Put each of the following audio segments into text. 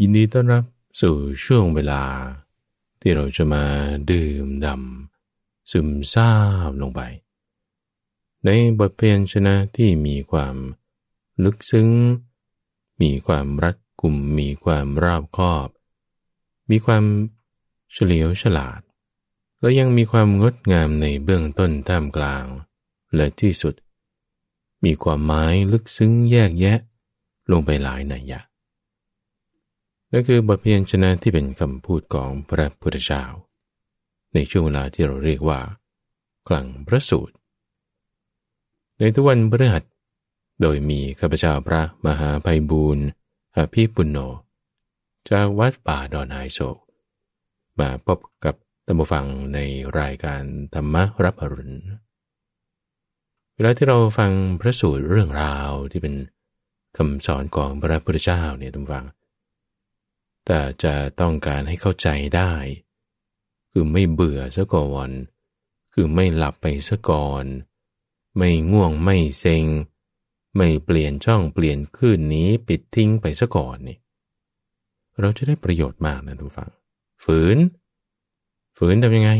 ยินดีต้อนรับสู่ช่วงเวลา ที่เราจะมาดื่มดำซึมซาบลงไป ในบทเพลงชนะที่มีความลึกซึ้งมีความรัดกุมมีความรอบคอบ มีความเฉลียวฉลาด และยังมีความงดงามในเบื้องต้นท่ามกลาง และที่สุด มีความหมายลึกซึ้งแยกแยะลงไปหลายนัยยะนั่นคือบทเพียนชนะที่เป็นคำพูดของพระพุทธเจ้าในช่วงเวลาที่เราเรียกว่ากลังพระสูตร ในทุกวันพฤหัส โดยมีข้าพเจ้าพระมหาภัยบูรณ์อภิปุณโญจากวัดป่าดอนไฮโศกมาพบกับตัมบูฟังในรายการธรรมรับอรุณเวลาที่เราฟังพระสูตรเรื่องราวที่เป็นคำสอนของพระพุทธเจ้าเนี่ยตัมบูฟังแต่จะต้องการให้เข้าใจได้ คือไม่เบื่อซะก่อน คือไม่หลับไปซะก่อนไม่ง่วงไม่เซ็ง ไม่เปลี่ยน ช่องเปลี่ยนคืนนี้ ปิดทิ้งไปซะก่อนนี่ เราจะได้ประโยชน์มากนะทุกฝัง ฝืนฝืนทำยังไง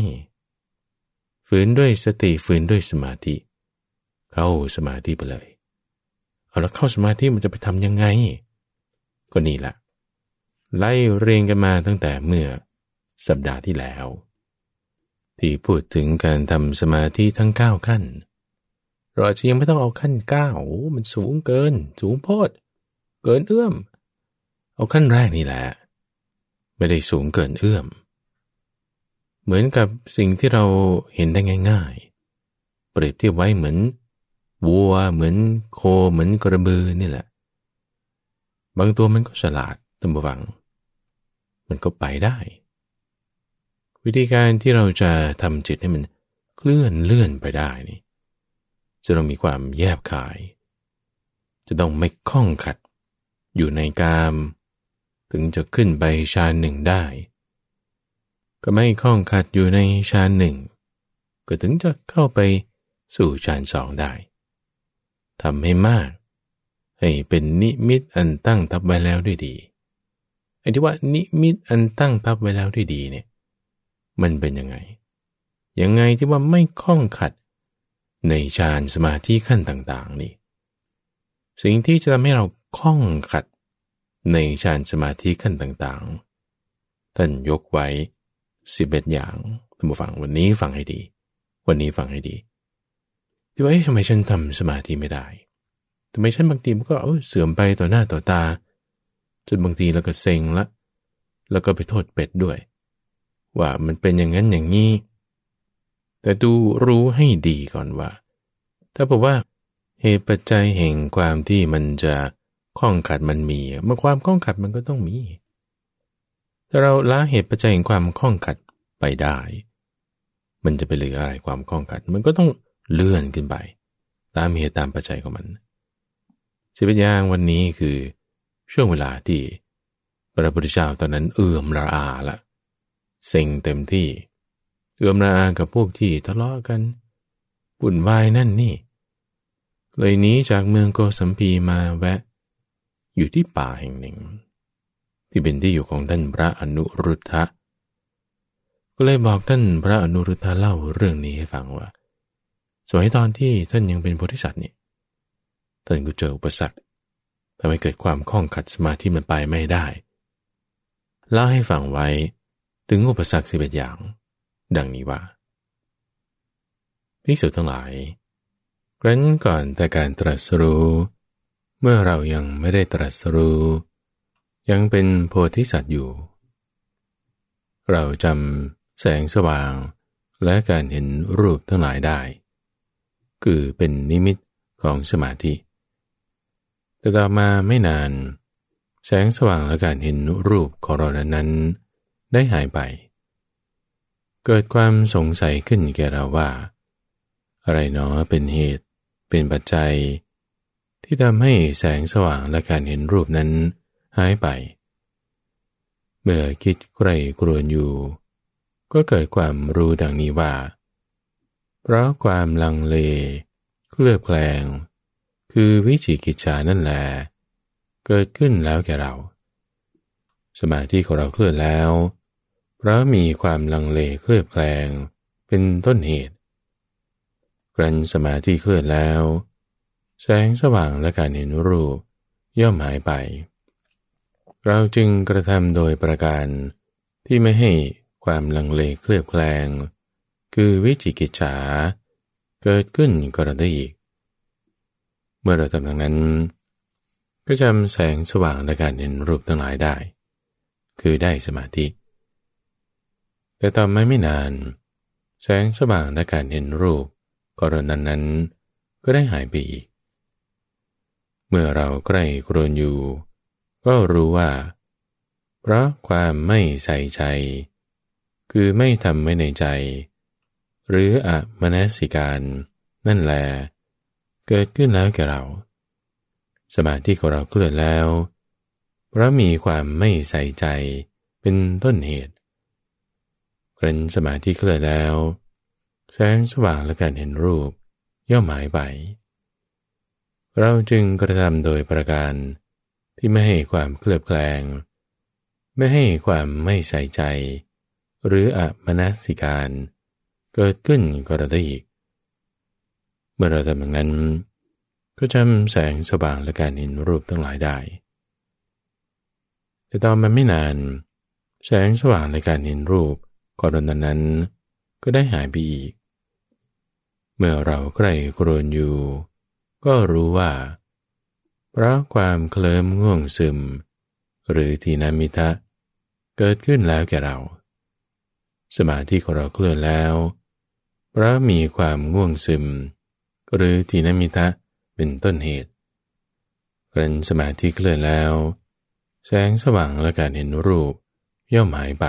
ฝืนด้วยสติฝืนด้วยสมาธิ เข้าสมาธิไปเลยเอาแล้วเข้าสมาธิมันจะไปทำยังไงก็นี่แหละไล่เรียงกันมาตั้งแต่เมื่อสัปดาห์ที่แล้ว ที่พูดถึงการทำสมาธิทั้ง9ขั้นเราจะยังไม่ต้องเอาขั้น9มันสูงเกิน สูงโพด เกินเอื้อมเอาขั้นแรกนี่แหละ ไม่ได้สูงเกินเอื้อมเหมือนกับสิ่งที่เราเห็นได้ง่ายๆเปรียบเทียบไว้เหมือน วัวเหมือนโคเหมือนกระบือนี่แหละ บางตัวมันก็ฉลาดตั้งบังมันก็ไปได้ วิธีการที่เราจะทำจิตให้มันเคลื่อนเลื่อนไปได้นี่ จะต้องมีความแยบขาย จะต้องไม่ข้องขัดอยู่ในกาม ถึงจะขึ้นไปชานหนึ่งได้ ก็ไม่ข้องขัดอยู่ในชานหนึ่ง ก็ถึงจะเข้าไปสู่ชานสองได้ทำให้มาก ให้เป็นนิมิตอันตั้งทับไว้แล้วด้วยดีไอ้ที่ว่านิมิตอันตั้งทับไว้แล้วด้วยดีเนี่ยมันเป็นยังไงยังไงที่ว่าไม่ข้องขัดในฌานสมาธิขั้นต่างๆนี่ สิ่งที่จะทำให้เราข้องขัดในฌานสมาธิขั้นต่างๆ ท่านยกไว้สิบเอ็ดอย่างท่านผู้ฟังวันนี้ฟังให้ดี วันนี้ฟังให้ดีที่ว่าทำไมฉันทำสมาธิไม่ได้ทำไมฉันบางทีมันก็เสื่อมไปต่อหน้าต่อตาตาจนบางทีเราก็เซ็งละ แล้วก็ไปโทษเป็ดด้วย ว่ามันเป็นอย่างนั้นอย่างนี้ แต่ดูรู้ให้ดีก่อนว่า ถ้าบอกว่า เหตุปัจจัยแห่งความที่มันจะข้องขัดมันมี เมื่อความข้องขัดมันก็ต้องมีถ้าเราละเหตุปัจจัยแห่งความข้องขัดไปได้ มันจะไปเหลืออะไรความข้องขัด มันก็ต้องเลื่อนขึ้นไปตามเหตุตามปัจจัยของมัน สิบอย่างวันนี้คือช่วงเวลาที่พระพุทธเจ้าตอนนั้นเอื่อมระอาละเซ็งเต็มที่ เอื่อมระอากับพวกที่ทะเลาะกันปุ่นวายนั่นนี่เลยหนีจากเมืองโกสัมพีมาแวะ อยู่ที่ป่าแห่งหนึ่ง ที่เป็นที่อยู่ของท่านพระอนุรุทธะก็เลยบอกท่านพระอนุรุทธะเล่าเรื่องนี้ให้ฟังว่าสมัยตอนที่ท่านยังเป็นโพธิสัตว์เนี่ยท่านก็เจออุปสรรคทำให้เกิดความข้องขัดสมาธิมันไปไม่ได้เล่าให้ฟังไว้ถึงอุปสรรคสิบเอ็ดอย่าง ดังนี้ว่า พิสุทั้งหลายครั้นก่อนแต่การตรัสรู้ เมื่อเรายังไม่ได้ตรัสรู้ ยังเป็นโพธิสัตว์อยู่ เราจำแสงสว่างและการเห็นรูปทั้งหลายได้ คือเป็นนิมิตของสมาธิแต่ต่อมาไม่นาน แสงสว่างและการเห็นรูปของเรานั้น ได้หายไป เกิดความสงสัยขึ้นแก่เราว่า อะไรเนาะเป็นเหตุ เป็นปัจจัย ที่ทำให้แสงสว่างและการเห็นรูปนั้นหายไป เมื่อคิดใกรกรวนอยู่ ก็เกิดความรู้ดังนี้ว่า เพราะความลังเลเคลือบแคลงคือวิจิกิจฉานั่นแหละเกิดขึ้นแล้วแก่เรา สมาธิของเราเคลื่อนแล้ว เพราะมีความลังเลเคลือบแคลงเป็นต้นเหตุ กรันสมาธิเคลื่อนแล้ว แสงสว่างและการเห็นรูปย่อมหายไป เราจึงกระทำโดยประการที่ไม่ให้ความลังเลเคลือบแคลงคือวิจิกิจฉาเกิดขึ้นกระได้อีกเมื่อเราทำดังนั้น ก็จำแสงสว่างและการเห็นรูปทั้งหลายได้ คือได้สมาธิแต่ต่อมาไม่นาน แสงสว่างและการเห็นรูปกรณนั้นนั้นก็ได้หายไปอีกเมื่อเราใกล้กรนอยู่ ก็รู้ว่า เพราะความไม่ใส่ใจคือไม่ทำไม่ในใจ หรืออมนสิการนั่นแหละเกิดขึ้นแล้วแก่เรา สมาธิของเราเคลื่อนแล้ว เพราะมีความไม่ใส่ใจเป็นต้นเหตุเรนสมาธิเคลื่อนแล้ว แสงสว่างและการเห็นรูปย่อมหายไป เราจึงกระทำโดยประการที่ไม่ให้ความเคลือบแคลง ไม่ให้ความไม่ใส่ใจ หรืออมนัสิการเกิดขึ้นกระได้อีกเมื่อเราทำอย่างนั้น ก็จำแสงสว่างและการเห็นรูปทั้งหลายได้ แต่ตอนมันไม่นานแสงสว่างและการเห็นรูปก่อนนั้นนั้นก็ได้หายไปอีกเมื่อเราใกล้กรนอยู่ ก็รู้ว่า เพราะความเคลิ้มง่วงซึม หรือทีนามิทะเกิดขึ้นแล้วแก่เรา สมาธิของเราเคลื่อนแล้ว เพราะมีความง่วงซึมหรือทีนมิทะเป็นต้นเหตุ กรันสมาธิเคลื่อนแล้ว แสงสว่างและการเห็นรูปย่อมหายไป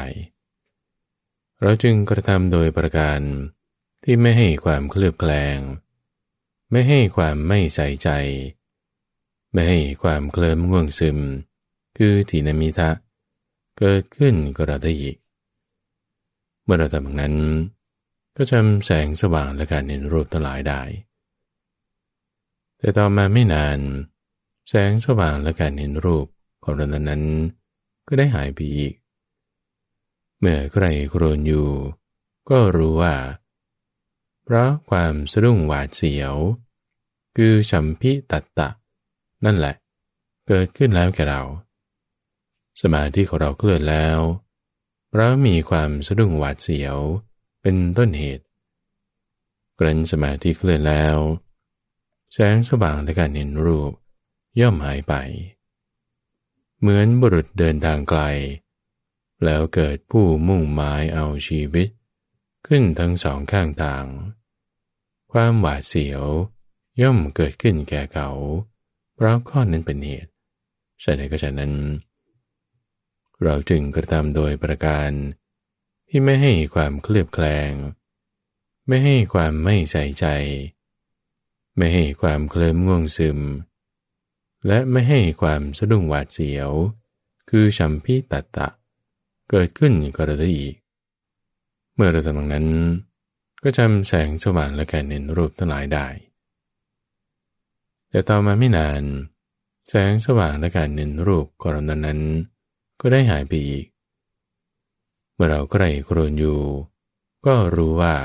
เราจึงกระทำโดยประการที่ไม่ให้ความเคลือบแคลง ไม่ให้ความไม่ใส่ใจ ไม่ให้ความเคลิ้มง่วงซึม คือทีนมิทะ เกิดขึ้นกระทอิกเมื่อเราทำแบบนั้น ก็จำแสงสว่างและการเห็นรูปทั้งหลายได้แต่ต่อมาไม่นานแสงสว่างและการเห็นรูปของเรนนั้นก็ได้หายไปอีก เมื่อใครโครนอยู่ ก็รู้ว่า เพราะความสะดุ้งหวาดเสียว คือฉัมพิตัตตะ นั่นแหละ เกิดขึ้นแล้วแก่เรา สมาธิของเราเคลื่อนแล้ว เพราะมีความสะดุ้งหวาดเสียว เป็นต้นเหตุกรันสมาธิเคลื่อนแล้วแสงสว่างและการเห็นรูปย่อมหายไป เหมือนบุรุษเดินทางไกล แล้วเกิดผู้มุ่งหมายเอาชีวิต ขึ้นทั้งสองข้างทาง ความหวาดเสียวย่อมเกิดขึ้นแก่เขาเพราะข้อนั้นเป็นเหตุใช่ั้นก็ฉะนั้น เราจึงกระทำโดยประการที่ไม่ให้ความเคลือบแคลง ไม่ให้ความไม่ใส่ใจไม่ให้ความเคลิ้มง่วงซึม และไม่ให้ความสะดุ้งหวาดเสียว คือชัมพีตัตะ เกิดขึ้นกระทีอีกเมื่อเราทำนั้น ก็จำแสงสว่างและการเห็นรูปทั้งหลายได้ แต่ต่อมาไม่นาน แสงสว่างและการเห็นรูปกรณนั้น ก็ได้หายไปอีก เมื่อเราใกล้กรนอยู่ ก็รู้ว่า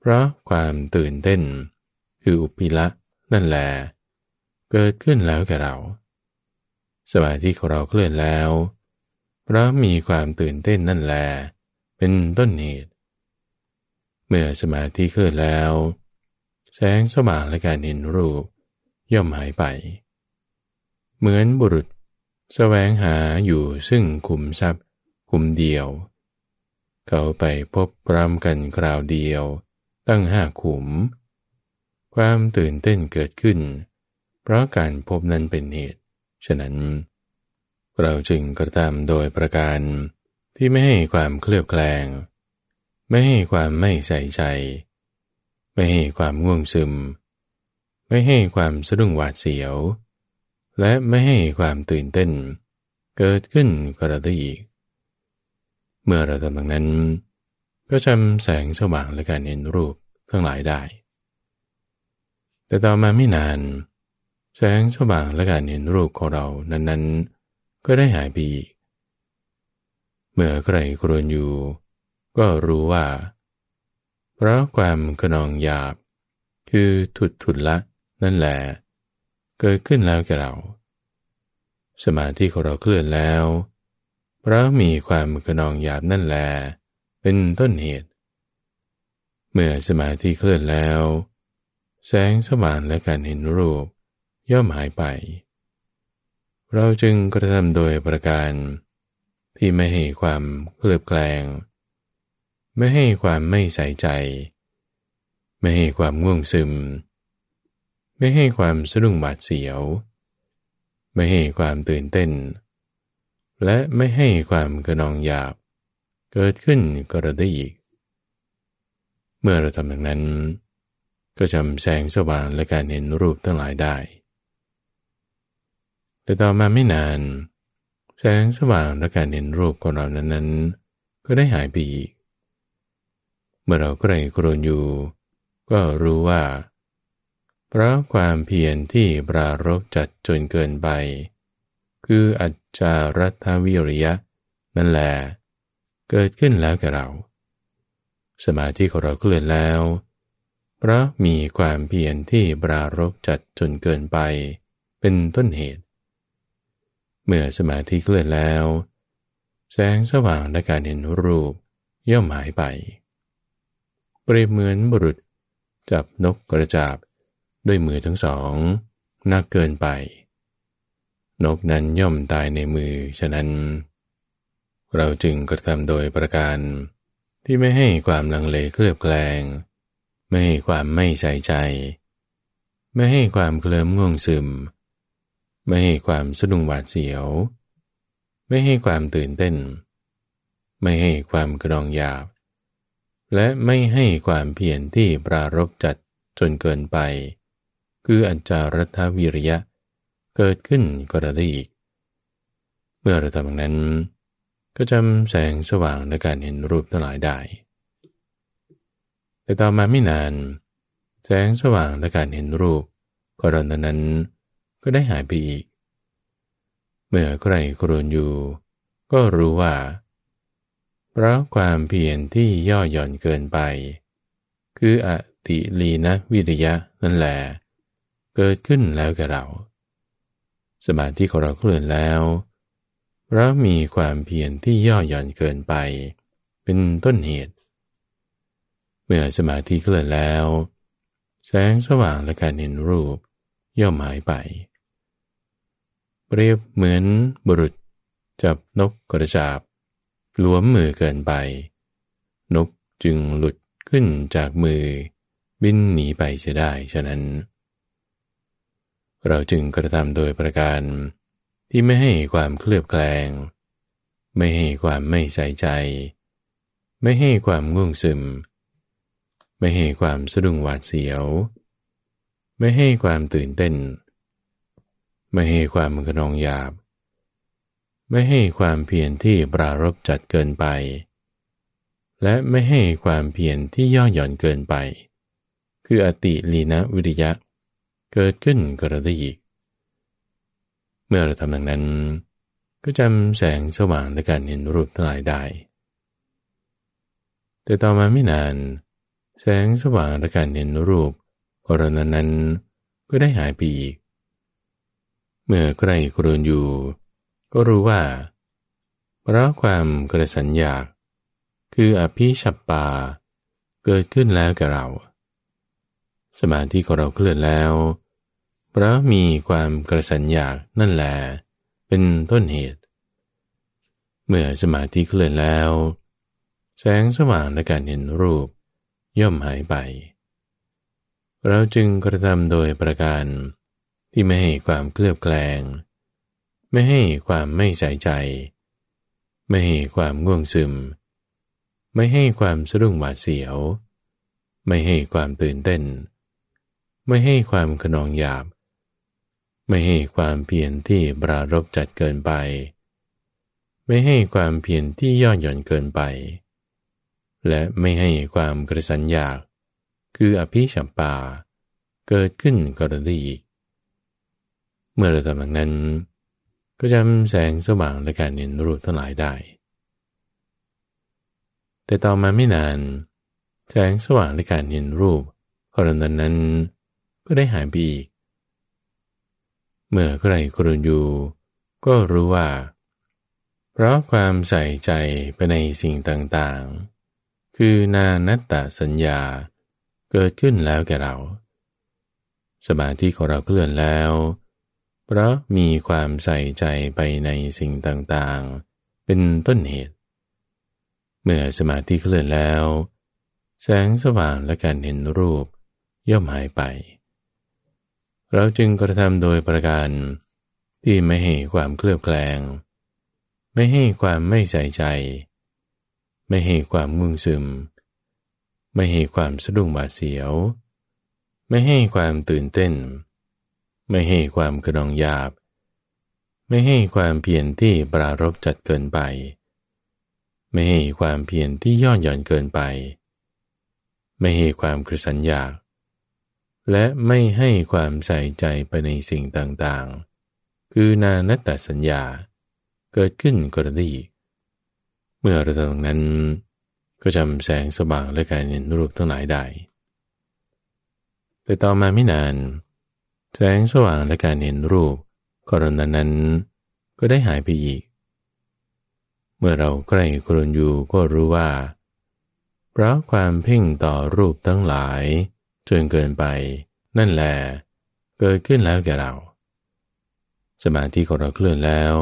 เพราะความตื่นเต้นคืออุปิละนั่นแหลเกิดขึ้นแล้วแก่เราสมาธิของเราเคลื่อนแล้ว เพราะมีความตื่นเต้นนั่นแล เป็นต้นเหตุ เมื่อสมาธิเคลื่อนแล้ว แสงสว่างและการเห็นรูป ย่อมหายไป เหมือนบุรุษแสวงหาอยู่ซึ่งขุมทรัพย์ขุมเดียว เขาไปพบพรามกันคราวเดียวตั้งห้าขุมความตื่นเต้นเกิดขึ้น เพราะการพบนั้นเป็นเหตุ ฉะนั้น เราจึงกระทำโดยประการที่ไม่ให้ความเคลือบแคลง ไม่ให้ความไม่ใส่ใจ ไม่ให้ความง่วงซึม ไม่ให้ความสะดุ้งหวาดเสียว และไม่ให้ความตื่นเต้นเกิดขึ้นกระไดอีก เมื่อเราทำดังนั้น ก็จำแสงสว่างและการเห็นรูปทั้งหลายได้แต่ต่อมาไม่นาน แสงสว่างและการเห็นรูปของเรานั้นนก็ได้หายไปอีกเมื่อใครครวนอยู่ ก็รู้ว่า เพราะความกนองหยาบ คือทุดทุดละนั่นแหละเกิดขึ้นแล้วแกเรา สมาธิของเราเคลื่อนแล้ว เพราะมีความกนองหยาบนั่นแหละเป็นต้นเหตุ เมื่อสมาธิเคลื่อนแล้วแสงสว่างและการเห็นรูปย่อมหายไป เราจึงกระทำโดยประการที่ไม่ให้ความเคลือบแคลง ไม่ให้ความไม่ใส่ใจ ไม่ให้ความง่วงซึม ไม่ให้ความสะดุ้งบาดเสียว ไม่ให้ความตื่นเต้น และไม่ให้ความกระนองหยาบ เกิดขึ้นก็ได้อีก เมื่อเราทำดังนั้นก็จำแสงสว่างและการเห็นรูปทั้งหลายได้ แต่ต่อมาไม่นาน แสงสว่างและการเห็นรูปของเรานั้นนก็ได้หายไปอีก เมื่อเราใกล้กรนอยู่ ก็รู้ว่าเพราะความเพียรที่ปรารบจัดจนเกินไป คืออัจจารัฐวิริยะนั่นแหละเกิดขึ้นแล้วแก่เรา สมาธิของเราเคลื่อนแล้วพระมีความเพียรที่ปรารบจัด จน เกินไป เป็นต้นเหตุ เมื่อสมาธิ เคลื่อนแล้ว แสงสว่างและการ เห็น รูปย่อมหายไป เปรียบ เหมือน บุรุษ จับนกกระจาบด้วย มือ ทั้งสอง นักเกินไป นกนั้นย่อมตายในมือ ฉะนั้น เราจึง กระทำ โดยประการ ที่ไม่ให้ความ ลังเล เคลือบ แคลงไม่ให้ความไม่ใส่ใจ ไม่ให้ความเคลิ้มง่วงซึมไม่ให้ความสะดุ้งหวาดเสียว ไม่ให้ความตื่นเต้น ไม่ให้ความกระดองหยาบและไม่ให้ความเพียรที่ปรารบจัดจนเกินไป คืออัจจารัฐวิริยะเกิดขึ้นก็ได้อีกเมื่อเราทำนั้นก็จำแสงสว่างในการเห็นรูปทั้งหลายได้แต่ต่อมาไม่นานแสงสว่างและการเห็นรูปกรณนั้นก็ได้หายไปอีก เมื่อใครกรนอยู่ ก็รู้ว่า เพราะความเพียรที่ย่อหย่อนเกินไป คืออติลีนะวิริยะนั่นแหละเกิดขึ้นแล้วกับเรา สมาธิของเราเคลื่อนแล้วเพราะมีความเพียรที่ย่อหย่อนเกินไป เป็นต้นเหตุมื่อสมาธิเคลื่อนแล้ว แสงสว่างและการเห็นรูปย่อมหายไป เปรียบเหมือนบุรุษจับนกกระจาบหลวมมือเกินไป นกจึงหลุดขึ้นจากมือ บินหนีไปเสียได้ ฉะนั้น เราจึงกระทำโดยประการที่ไม่ให้ความเคลือบแคลง ไม่ให้ความไม่ใส่ใจ ไม่ให้ความง่วงซึมไม่ให้ความสะดุ้งหวาดเสียว ไม่ให้ความตื่นเต้น ไม่ให้ความกระนองหยาบ ไม่ให้ความเพียรที่ปรารบจัดเกินไป และไม่ให้ความเพียรที่ย่อหย่อนเกินไป คืออติลีนะวิริยะ เกิดขึ้นกระด้ีกเมื่อเราทำดังนั้น ก็จำแสงสว่างในการเห็นรูปทั้งหลายได้แต่ต่อมาไม่นานแสงสว่างและการเห็นรูปกรณนั้นก็ได้หายไปอีกเมื่อใครคกรุนอยู่ ก็รู้ว่า เพราะความกระสันอยากคืออภิชัปปาเกิดขึ้นแล้วกับเรา สมาธิของเราเคลื่อนแล้ว เพราะมีความกระสันอยากนั่นแหละเป็นต้นเหตุ เมื่อสมาธิเคลื่อนแล้ว แสงสว่างและการเห็นรูปย่อมหายไป เราจึงกระทำโดยประการที่ไม่ให้ความเคลือบแคลง ไม่ให้ความไม่ใส่ใจ ไม่ให้ความง่วงซึม ไม่ให้ความสะดุ้งหวาดเสียว ไม่ให้ความตื่นเต้น ไม่ให้ความขนองหยาบ ไม่ให้ความเพียรที่ปรารบจัดเกินไป ไม่ให้ความเพียรที่ย่อหย่อนเกินไปและไม่ให้ความกระสันอยาก คืออภิชัมปาเกิดขึ้นกรณอีกเมื่อเราทำอยงนั้น ก็จำแสงสว่างและการเห็นรูปทั้งหลายได้ แต่ต่อมาไม่นานแสงสว่างและการเห็นรูปกรณนั้นก็ได้หายไปอีก เมื่อใครกรุณอยู่ก็รู้ว่า เพราะความใส่ใจไปในสิ่งต่างๆคือนานัตตสัญญาเกิดขึ้นแล้วแก่เรา สมาธิของเราเคลื่อนแล้วเพราะมีความใส่ใจไปในสิ่งต่างๆ เป็นต้นเหตุ เมื่อสมาธิเคลื่อนแล้ว แสงสว่างและการเห็นรูปย่อมหายไป เราจึงกระทำโดยประการที่ไม่ให้ ความเคลือบแคลงไม่ให้ความไม่ใส่ใจไม่ให้ความงุ่งซึม ไม่ให้ความสะดุ้งบาดเสียว ไม่ให้ความตื่นเต้น ไม่ให้ความกระดองหยาบ ไม่ให้ความเพียนที่ปรารบจัดเกินไป ไม่ให้ความเพียนที่ย่อหย่อนเกินไป ไม่ให้ความกระสันอยากและไม่ให้ความใส่ใจไปในสิ่งต่างๆ คือนานัตตสัญญา เกิดขึ้นกรณีกเมื่อเราตรงนั้น ก็จำแสงสว่างและการเห็นรูปทั้งหลายได้ แต่ต่อมาไม่นาน แสงสว่างและการเห็นรูปกรณนั้นก็ได้หายไปอีก เมื่อเราใกล้กรุนอยู่ก็รู้ว่า เพราะความเพ่งต่อรูปทั้งหลายจนเกินไป นั่นแหละเกิดขึ้นแล้วแก่เรา สมาธิของเราเคลื่อนแล้ว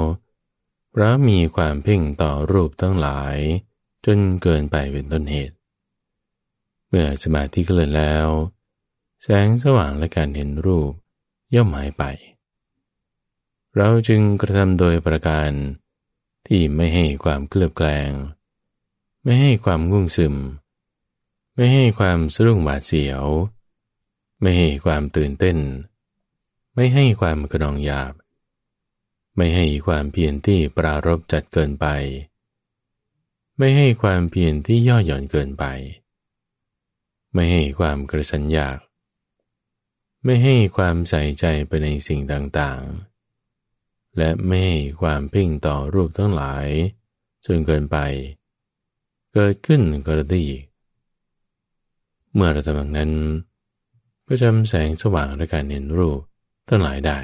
พระมีความ เพ่ง ต่อรูป ทั้งหลาย จน เกิน ไป เป็น ต้นเหตุ เมื่อสมาธิ เกิดแล้ว แสงสว่างและ การ เห็น รูปย่อมหาย ไป เรา จึงกระทำ โดยประการที่ไม่ ให้ ความเคลือบแกลง ไม่ให้ความ งุ่งซึม ไม่ให้ความสรุ่งหวาดเสียว ไม่ให้ ความตื่นเต้น ไม่ให้ความ กระนองหยาบไม่ให้ความเพียรที่ปรารบจัดเกินไป ไม่ให้ความเพียรที่ย่อหย่อนเกินไป ไม่ให้ความกระสันอยากไม่ให้ความใส่ใจไปในสิ่งต่าง ๆ และไม่ให้ความเพ่งต่อรูป ทั้งหลายจนเกินไป เกิดขึ้นกระดีเมื่อเราทำบนั้นก็จำแสงสว่างและการเห็นรูปทั้งหลายได้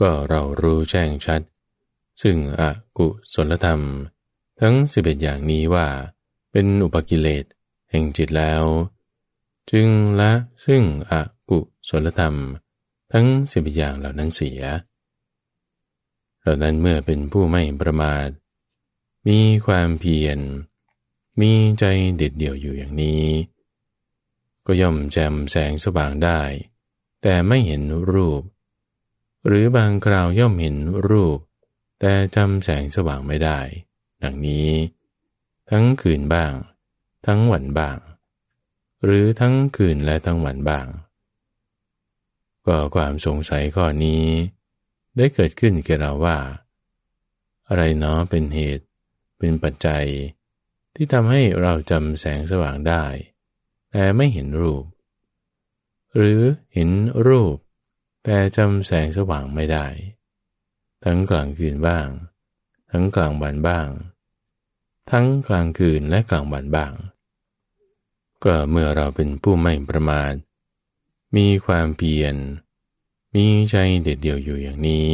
ก็เรารู้แจ้งชัด ซึ่งอกุศลธรรม ทั้งสิบเอ็ดอย่างนี้ว่า เป็นอุปกิเลสแห่งจิตแล้ว จึงละซึ่งอกุศลธรรม ทั้งสิบอย่างเหล่านั้นเสีย เหล่านั้นเมื่อเป็นผู้ไม่ประมาทมีความเพียร มีใจเด็ดเดี่ยวอยู่อย่างนี้ ก็ย่อมแจ่มแสงสว่างได้ แต่ไม่เห็นรูปหรือบางคราวย่อมเห็นรูป แต่จำแสงสว่างไม่ได้ ดังนี้ ทั้งคืนบ้าง ทั้งวันบ้าง หรือทั้งคืนและทั้งวันบ้าง ก็ความสงสัยข้อนี้ ได้เกิดขึ้นแก่เราว่า อะไรเนาะเป็นเหตุเป็นปัจจัย ที่ทำให้เราจำแสงสว่างได้ แต่ไม่เห็นรูป หรือเห็นรูปแต่จำแสงสว่างไม่ได้ ทั้งกลางคืนบ้าง ทั้งกลางวันบ้าง ทั้งกลางคืนและกลางวันบ้าง ก็เมื่อเราเป็นผู้ไม่ประมาทมีความเพียร มีใจเด็ดเดี่ยวอยู่อย่างนี้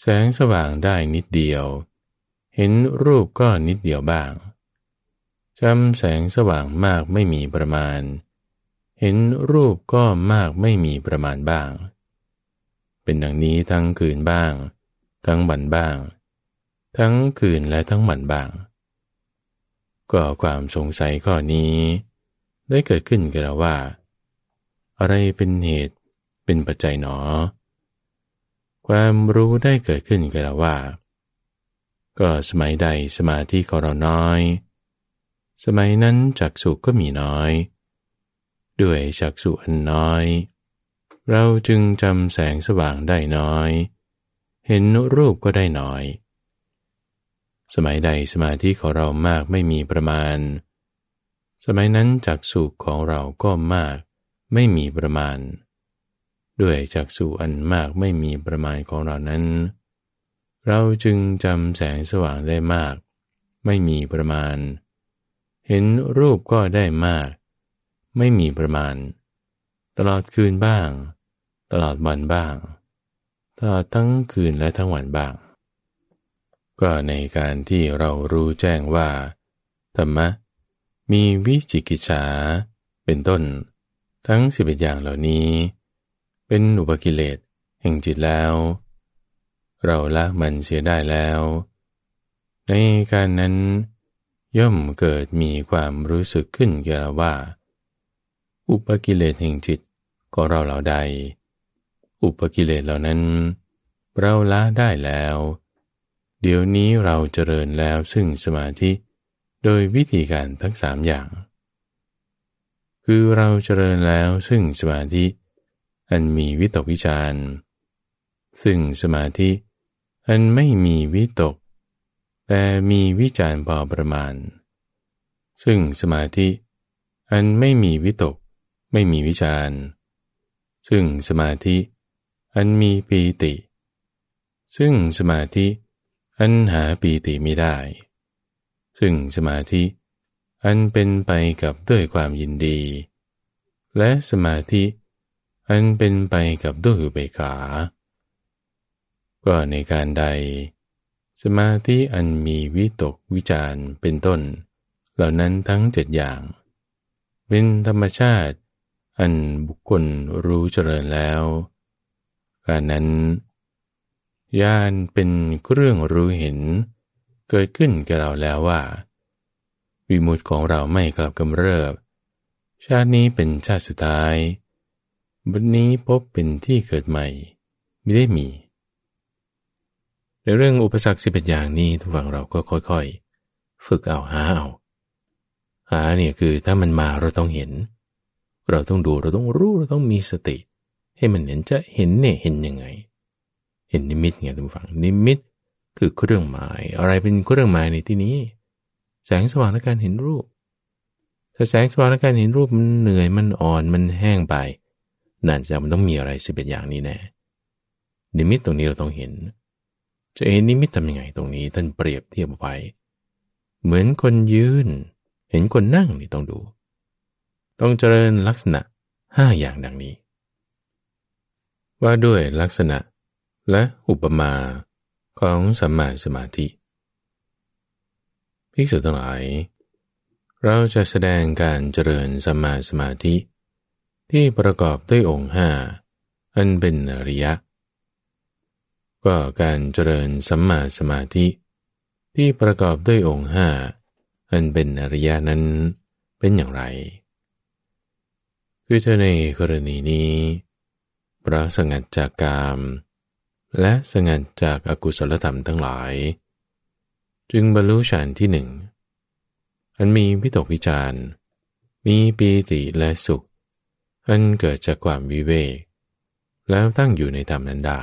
แสงสว่างได้นิดเดียว เห็นรูปก็นิดเดียวบ้าง จำแสงสว่างมากไม่มีประมาณ เห็นรูปก็มากไม่มีประมาณบ้างเป็นดังนี้ทั้งคืนบ้าง ทั้งวันบ้าง ทั้งคืนและทั้งวันบ้าง ก็ความสงสัยข้อนี้ ได้เกิดขึ้นกับเราว่า อะไรเป็นเหตุเป็นปัจจัยหนอ ความรู้ได้เกิดขึ้นกับเราว่า ก็สมัยใดสมาธิของเราน้อย สมัยนั้นจักสุก็มีน้อย ด้วยจักสุอันน้อยเราจึงจำแสงสว่างได้น้อย เห็นรูปก็ได้น้อย สมัยใดสมาธิของเรามากไม่มีประมาณ สมัยนั้นจักสุขของเราก็มาก ไม่มีประมาณ ด้วยจักสุอันมากไม่มีประมาณของเรานั้น เราจึงจำแสงสว่างได้มาก ไม่มีประมาณ เห็นรูปก็ได้มาก ไม่มีประมาณตลอดคืนบ้าง ตลอดวันบ้างตลอดทั้งคืนและทั้งวันบ้าง ก็ในการที่เรารู้แจ้งว่าธรรมะ มีวิจิกิจฉาเป็นต้นทั้งสิบเอ็ดอย่างเหล่านี้ เป็นอุปกิเลสแห่งจิตแล้ว เราละมันเสียได้แล้ว ในการนั้น ย่อมเกิดมีความรู้สึกขึ้นแก่เราว่าอุปกิเลสแห่งจิตก็เราเหล่าใด อุปกิเลสเหล่านั้นเราละได้แล้ว เดี๋ยวนี้เราเจริญแล้วซึ่งสมาธิโดยวิธีการทั้งสามอย่าง คือเราเจริญแล้วซึ่งสมาธิ อันมีวิตกวิจารซึ่งสมาธิอันไม่มีวิตก แต่มีวิจารพอประมาณ ซึ่งสมาธิอันไม่มีวิตกไม่มีวิจารณ์ซึ่งสมาธิอันมีปีติ ซึ่งสมาธิอันหาปีติไม่ได้ ซึ่งสมาธิอันเป็นไปกับด้วยความยินดี และสมาธิอันเป็นไปกับด้วยอุเบกขา ก็ในการใด สมาธิอันมีวิตกวิจารเป็นต้น เหล่านั้นทั้งเจ็ดอย่าง เป็นธรรมชาติอันบุคคลรู้เจริญแล้วการนั้นญาณเป็นเครื่องรู้เห็นเกิดขึ้นแกเราแล้วว่า วิมุตของเราไม่กลับกำเริบ ชาตินี้เป็นชาติสุดท้ายบัดนนี้พบเป็นที่เกิดใหม่ไม่ได้มีในเรื่องอุปสรรคสิบเอ็ดอย่างนี้ทุกฝั่งเราก็ค่อยๆ ฝึกเอาหาเอาหาเนี่ยคือถ้ามันมาเราต้องเห็นเราต้องดูเราต้องรู้เราต้องมีสติ ให้มันเห็นจะเห็นเนี่ยเห็นยังไง เห็นนิมิตไงทุกฝั่งนิมิตคือเครื่องหมาย อะไรเป็นเครื่องหมายในที่นี้ แสงสว่างและการเห็นรูปถ้าแสงสว่างและการเห็นรูปมันเหนื่อยมันอ่อนมันแห้งไปนั่นแสดงมันต้องมีอะไรสิบเอ็ดอย่างนี้แน่นิมิตตรงนี้เราต้องเห็น จะเห็นนิมิตทำยังไงตรงนี้ ท่านเปรียบเทียบไปเหมือนคนยืน เห็นคนนั่งนี่ต้องดูต้องเจริญลักษณะห้าอย่างดังนี้ ว่าด้วยลักษณะและอุปมา ของสัมมาสมาธิภิกษุทั้งหลาย เราจะแสดงการเจริญสัมมาสมาธิ ที่ประกอบด้วยองค์ห้าอันเป็นอริยะ ก็การเจริญสัมมาสมาธิ ที่ประกอบด้วยองค์ห้าอันเป็นอริยะนั้นเป็นอย่างไรคือเธอในกรณีนี้ประสงัดจากกาม และสงัดจากอากุศลธรรมทั้งหลาย จึงบรรลุฌานที่หนึ่งอันมีวิตกวิจารมีปีติและสุขอันเกิดจากความวิเวกแล้วตั้งอยู่ในธรรมนั้นได้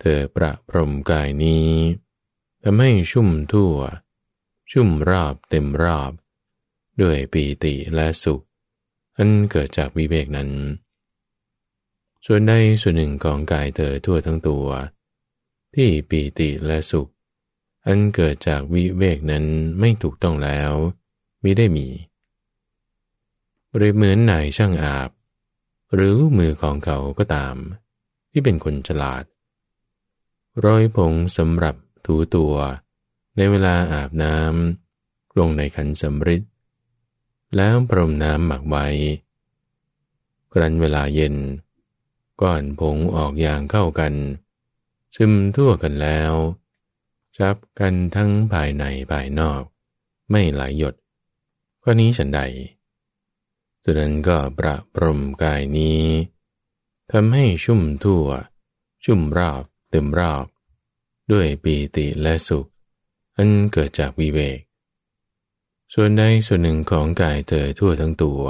เธอประพรมกายนี้ทำให้ชุ่มทั่ว ชุ่มรอบเต็มรอบด้วยปีติและสุขอันเกิดจากวิเวกนั้น ส่วนในส่วนหนึ่งของกายเธอทั่วทั้งตัว ที่ปีติและสุข อันเกิดจากวิเวกนั้นไม่ถูกต้องแล้วมิได้มีหรือเหมือนนายช่างอาบ หรือลูกมือของเขาก็ตาม ที่เป็นคนฉลาด ร้อยผงสำหรับถูตัว ในเวลาอาบน้ำลงในขันสำริดแล้วพรมน้ำหมักไว้ครั้นเวลาเย็นก้อนผงออกอย่างเข้ากัน ซึมทั่วกันแล้วจับกันทั้งภายในภายนอก ไม่ไหลหยดข้อนี้ฉันใด สุนันก็ประพรมกายนี้ทำให้ชุ่มทั่ว ชุ่มรอบเต็มรอบด้วยปีติและสุข อันเกิดจากวิเวกส่วนใดส่วนหนึ่งของกายเธอทั่วทั้งตัว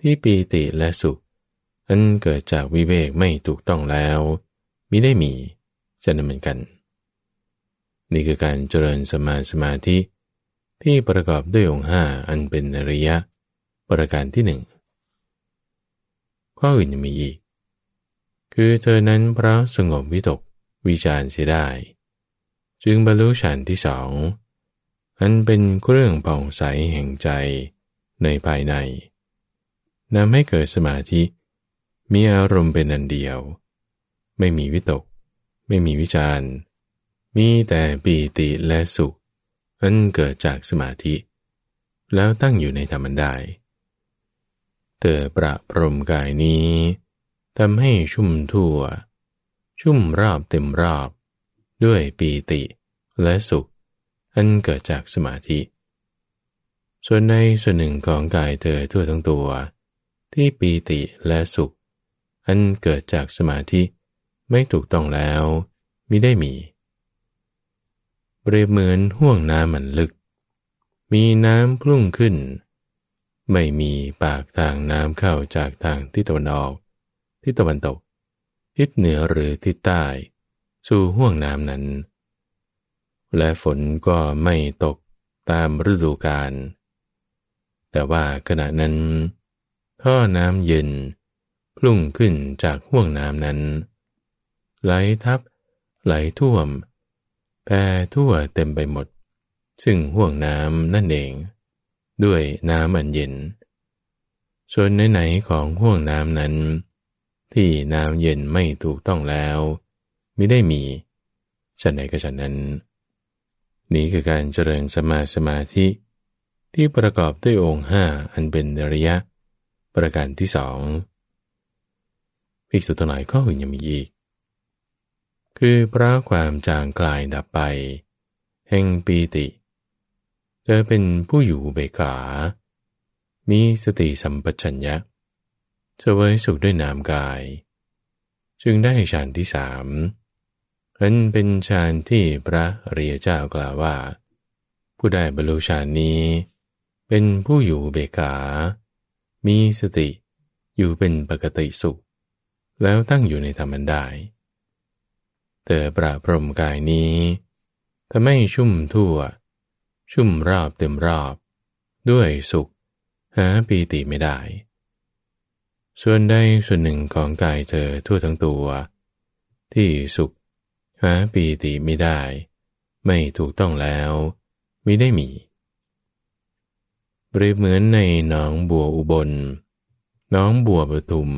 ที่ปีติและสุขอันเกิดจากวิเวกไม่ถูกต้องแล้วมิได้มีจะนันเหมือนกันนี่คือการเจริญสมาสมาธิ ที่ประกอบด้วยองค์ห้าอันเป็นอริยะประการที่หนึ่งข้ออื่นยังมีอีกคือเธอนั้นพระสงบวิตกวิจารเสียได้ จึงบรรลุฌานที่สองอันเป็นเครื่องผ่องใสแห่งใจในภายใน นำให้เกิดสมาธิ มีอารมณ์เป็นอันเดียว ไม่มีวิตก ไม่มีวิจารณ์ มีแต่ปีติและสุข อันเกิดจากสมาธิ แล้วตั้งอยู่ในธรรมันได้ เตอประพรมกายนี้ ทำให้ชุ่มทั่ว ชุ่มรอบเต็มรอบ ด้วยปีติและสุขอันเกิดจากสมาธิ ส่วนในส่วนหนึ่งของกายเธอทั่วทั้งตัว ที่ปีติและสุข อันเกิดจากสมาธิไม่ถูกต้องแล้วมิได้มี เปรียบเหมือนห่วงน้ำมันลึก มีน้ำพุ่งขึ้น ไม่มีปากทางน้ำเข้าจากทางทิศตะวันออกทิศตะวันตกทิศเหนือหรือทิศใต้ สู่ห่วงน้ำนั้นและฝนก็ไม่ตกตามฤดูกาล แต่ว่าขณะนั้นท่อน้ำเย็นพุ่งขึ้นจากห่วงน้ำนั้น ไหลทับ ไหลท่วมแพร่ทั่วเต็มไปหมด ซึ่งห่วงน้ำนั่นเอง ด้วยน้ำอันเย็น ส่วนไหนๆของห่วงน้ำนั้น ที่น้ำเย็นไม่ถูกต้องแล้ว ไม่ได้มีฉันไหนก็ฉันนั้นนี้คือการเจริญสมาสมาธิ ที่ประกอบด้วยองค์ห้าอันเป็นระยะประการที่สองภิกษุทั้งหลายก็อื่นยังมีอีกคือพระความจางกลายดับไป แห่งปีติเธอเป็นผู้อยู่เบกขามีสติสัมปชัญญะเสวยสุขด้วยนามกาย จึงได้ฌานที่สามอัน เป็นฌานที่พระเรีย เจ้ากล่าวว่า ผู้ได้บรรลุฌานนี้ เป็นผู้อยู่เบกามีสติอยู่เป็นปกติสุข แล้วตั้งอยู่ในธรรมันได้เตอประพรมกายนี้ทำให้ชุ่มทั่ว ชุ่มรอบเต็มรอบ ด้วยสุข หาปีติไม่ได้ ส่วนใดส่วนหนึ่งของกายเธอทั่วทั้งตัว ที่สุขหาปีติไม่ได้ ไม่ถูกต้องแล้ว มิได้มี เปรียบเหมือนในหนองบัวอุบลน้องบัวปทุม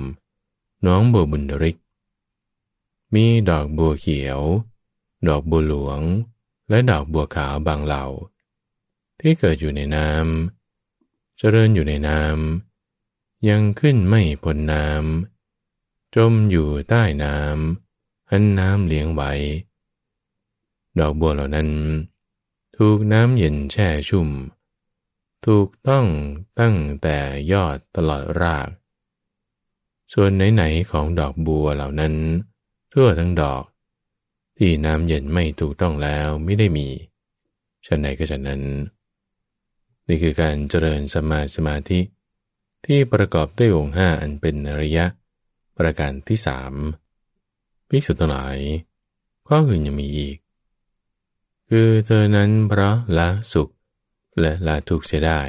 น้องบัวบุญริก มีดอกบัวเขียว ดอกบัวหลวง และดอกบัวขาวบางเหล่า ที่เกิดอยู่ในน้ำเจริญอยู่ในน้ำยังขึ้นไม่พ้นน้ำจมอยู่ใต้น้ำคันน้ำเลี้ยงไว้ดอกบัวเหล่านั้น ถูกน้ำเย็นแช่ชุ่ม ถูกต้องตั้งแต่ยอดตลอดราก ส่วนไหน ๆ ของดอกบัวเหล่านั้นทั่วทั้งดอก ที่น้ำเย็นไม่ถูกต้องแล้วไม่ได้มีฉันใดก็ฉันนั้น นี่คือการเจริญสมาสมาธิ ที่ประกอบด้วยองค์ห้า อันเป็นระยะ ประการที่สามภิกษุทั้งหลายข้ออื่นยังมีอีก คือเธอนั้นเพราะละสุขและละทุกข์เสียได้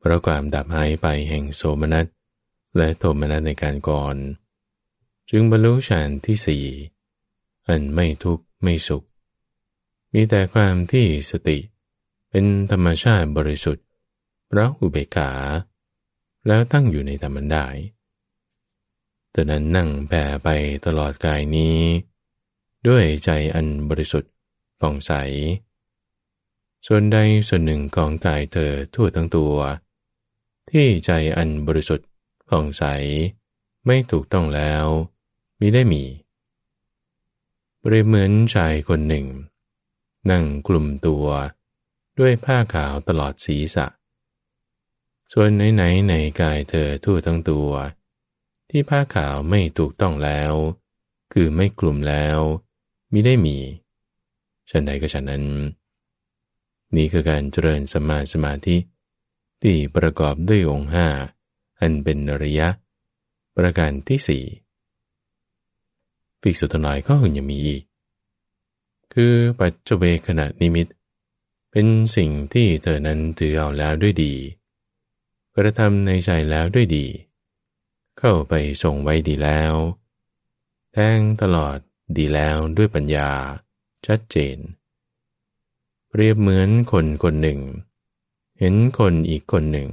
เพราะความดับหายไปแห่งโสมนัส และโทมนัสในการก่อนจึงบรรลุฌานที่สี่อันไม่ทุกข์ ไม่สุข มีแต่ความที่สติเป็นธรรมชาติบริสุทธิ์ เพราะอุเบกขาแล้วตั้งอยู่ในธรรมันได้ตนั้นนั่งแผ่ไปตลอดกายนี้ ด้วยใจอันบริสุทธิ์ป่องใส ส่วนใดส่วนหนึ่งของกายเธอทั่วทั้งตัว ที่ใจอันบริสุทธิ์ผ่องใส ไม่ถูกต้องแล้วมิได้มีเปรียบเหมือนชายคนหนึ่งนั่งกลุ่มตัว ด้วยผ้าขาวตลอดศีรษะ ส่วนไหนไหนในกายเธอทั่วทั้งตัววที่ผ้าขาวไม่ถูกต้องแล้ว คือไม่กลุ่มแล้ว มิได้มี ฉันใดก็ฉันนั้น นี่คือการเจริญสมาสมาธิ ที่ประกอบด้วยองค์ห้าอันเป็นอริยะ ประการที่สี่ภิกษุทั้งหลายก็ยังมีอีกคือปัจจเวขณะนิมิต เป็นสิ่งที่เธอนั้นถือเอาแล้วด้วยดี กระทำในใจแล้วด้วยดีเข้าไปทรงไว้ดีแล้ว แทงตลอดดีแล้วด้วยปัญญาชัดเจน เปรียบเหมือนคนคนหนึ่ง เห็นคนอีกคนหนึ่ง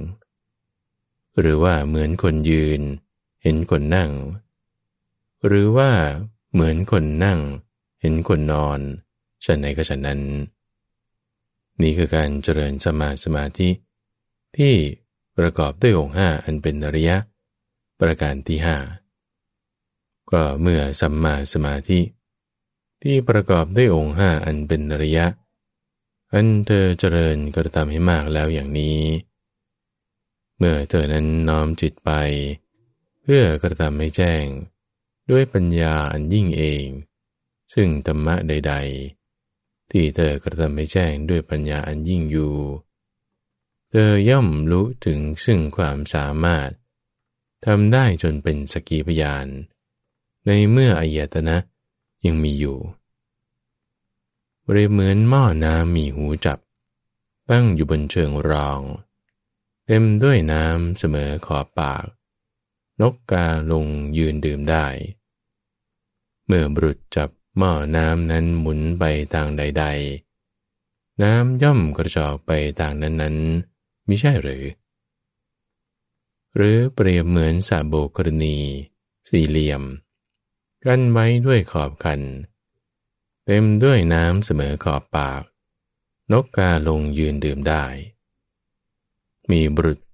หรือว่าเหมือนคนยืน เห็นคนนั่ง หรือว่าเหมือนคนนั่งเห็นคนนอน ฉันไหนก็ฉันนั้น นี่คือการเจริญสมาสมาธิ ที่ประกอบด้วยองค์ห้าอันเป็นอริยะประการที่ห้าก็เมื่อสัมมาสมาธิ ที่ประกอบด้วยองค์ห้าอันเป็นระยะ อันเธอเจริญกระทำให้มากแล้วอย่างนี้ เมื่อเธอนั้นน้อมจิตไป เพื่อกระทำให้แจ้ง ด้วยปัญญาอันยิ่งเอง ซึ่งธรรมะใด ๆ ที่เธอกระทำให้แจ้งด้วยปัญญาอันยิ่งอยู่ เธอย่อมรู้ถึงซึ่งความสามารถทำได้จนเป็นสกีพยานในเมื่ออายตนะยังมีอยู่เรียบเหมือนหม้อน้ำมีหูจับ ตั้งอยู่บนเชิงรอง เต็มด้วยน้ำเสมอขอบปาก นกกาลงยืนดื่มได้ เมื่อบรุษจับหม้อน้ำนั้นหมุนไปทางใดๆ น้ำย่อมกระจอกไปทางนั้นๆมิใช่หรือหรือเปรียบเหมือนสาโบกรณี สี่เหลี่ยมกั้นไว้ด้วยขอบกัน เต็มด้วยน้ำเสมอขอบปากนกกาลงยืนดื่มได้ มีบุตร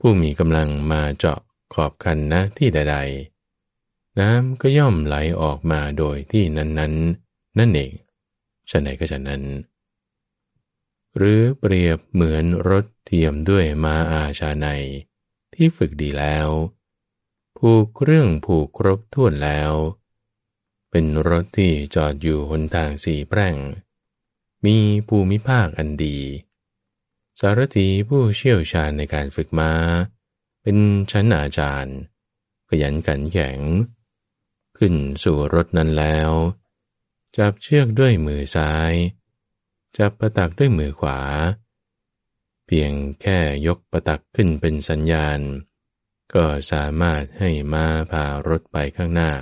ผู้มีกำลังมาเจาะขอบคันนะที่ใด ๆ น้ำก็ย่อมไหลออกมาโดยที่นั้น ๆ นั่นเองฉะน้นก็ฉะนนั้น หรือเปรียบเหมือนรถเทียมด้วยมาอาชาในที่ฝึกดีแล้ว ผูกเครื่องผูกครบถ้วนแล้ว เป็นรถที่จอดอยู่หนทางสี่แพร่ง มีภูมิภาคอันดี สารถีผู้เชี่ยวชาญในการฝึกมา้า เป็นชั้นอาจารย์ ขยันขันแข็งขึ้นสู่รถนั้นแล้ว จับเชือกด้วยมือซ้าย จับประตักด้วยมือขวาเพียงแค่ยกประตักขึ้นเป็นสัญญาณ ก็สามารถให้มาพารถไปข้างหน้า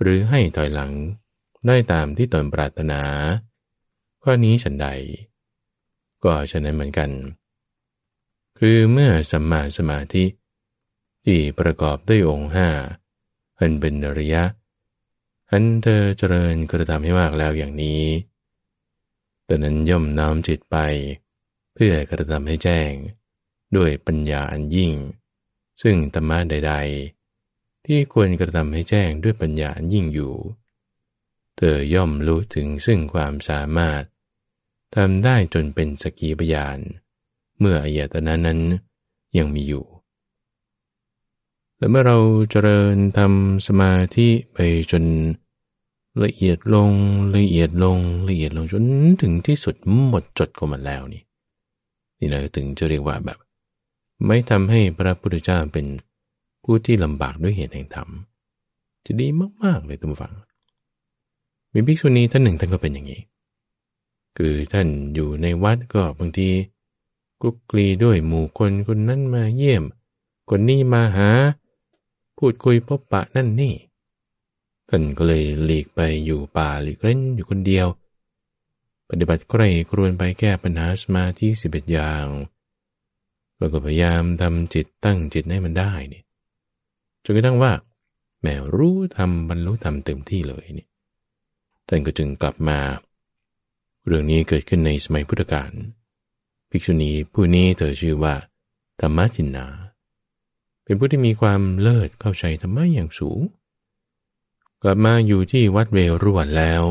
หรือให้ถอยหลังได้ตามที่ตนปรารถนา ข้อนี้ฉันใด ก็ฉะนั้นเหมือนกัน คือเมื่อสัมมาสมาธิ ที่ประกอบด้วยองค์ห้าอันเป็นริยะอันเธอเจริญกระทำให้มากแล้วอย่างนี้ แต่นั้นย่อมน้อมจิตไปเพื่อกระทำให้แจ้งด้วยปัญญาอันยิ่ง ซึ่งธรรมะใดๆ ที่ควรกระทำให้แจ้งด้วยปัญญาอันยิ่งอยู่เธอย่อมรู้ถึงซึ่งความสามารถ ทำได้จนเป็นสกีพยานเมื่ออายตนะนั้นยังมีอยู่แต่เมื่อเราเจริญทำสมาธิไปจน ละเอียดลงละเอียดลงละเอียดลงจนถึงที่สุดหมดจดของมันแล้วนี่ี่นะถึงจะเรียกว่าแบบ ไม่ทำให้พระพุทธเจ้าเป็นผู้ที่ลำบากด้วยเหตุแห่งธรรมจะดีมากๆเลยทุกฝัง มีภิกษุณีท่านหนึ่งท่านก็เป็นอย่างนี้ คือท่านอยู่ในวัดก็บางทีกลุกกลีด้วยหมู่คนคนนั้นมาเยี่ยม คนนี้มาหาพูดคุยพบปะนั่นนี่ท่านก็เลยหลีกไปอยู่ป่าหลีกเล่นอยู่คนเดียวปฏิบัติใกล้ครวนไปแก้ปัญหาสมาธิสิบเอ็ดอย่างเราก็พยายามทำจิตตั้งจิตให้มันได้เนี่ยจนกระทั่งว่า แม่รู้ทำบรรลุทำเต็มที่เลยเนี่ยท่านก็จึงกลับมา เรื่องนี้เกิดขึ้นในสมัยพุทธกาลภิกษุณีผู้นี้เธอชื่อว่าธรรมทินนา เป็นผู้ที่มีความเลิศเข้าใจธรรมะอย่างสูง กลับมาอยู่ที่วัดเวรุวันแล้ว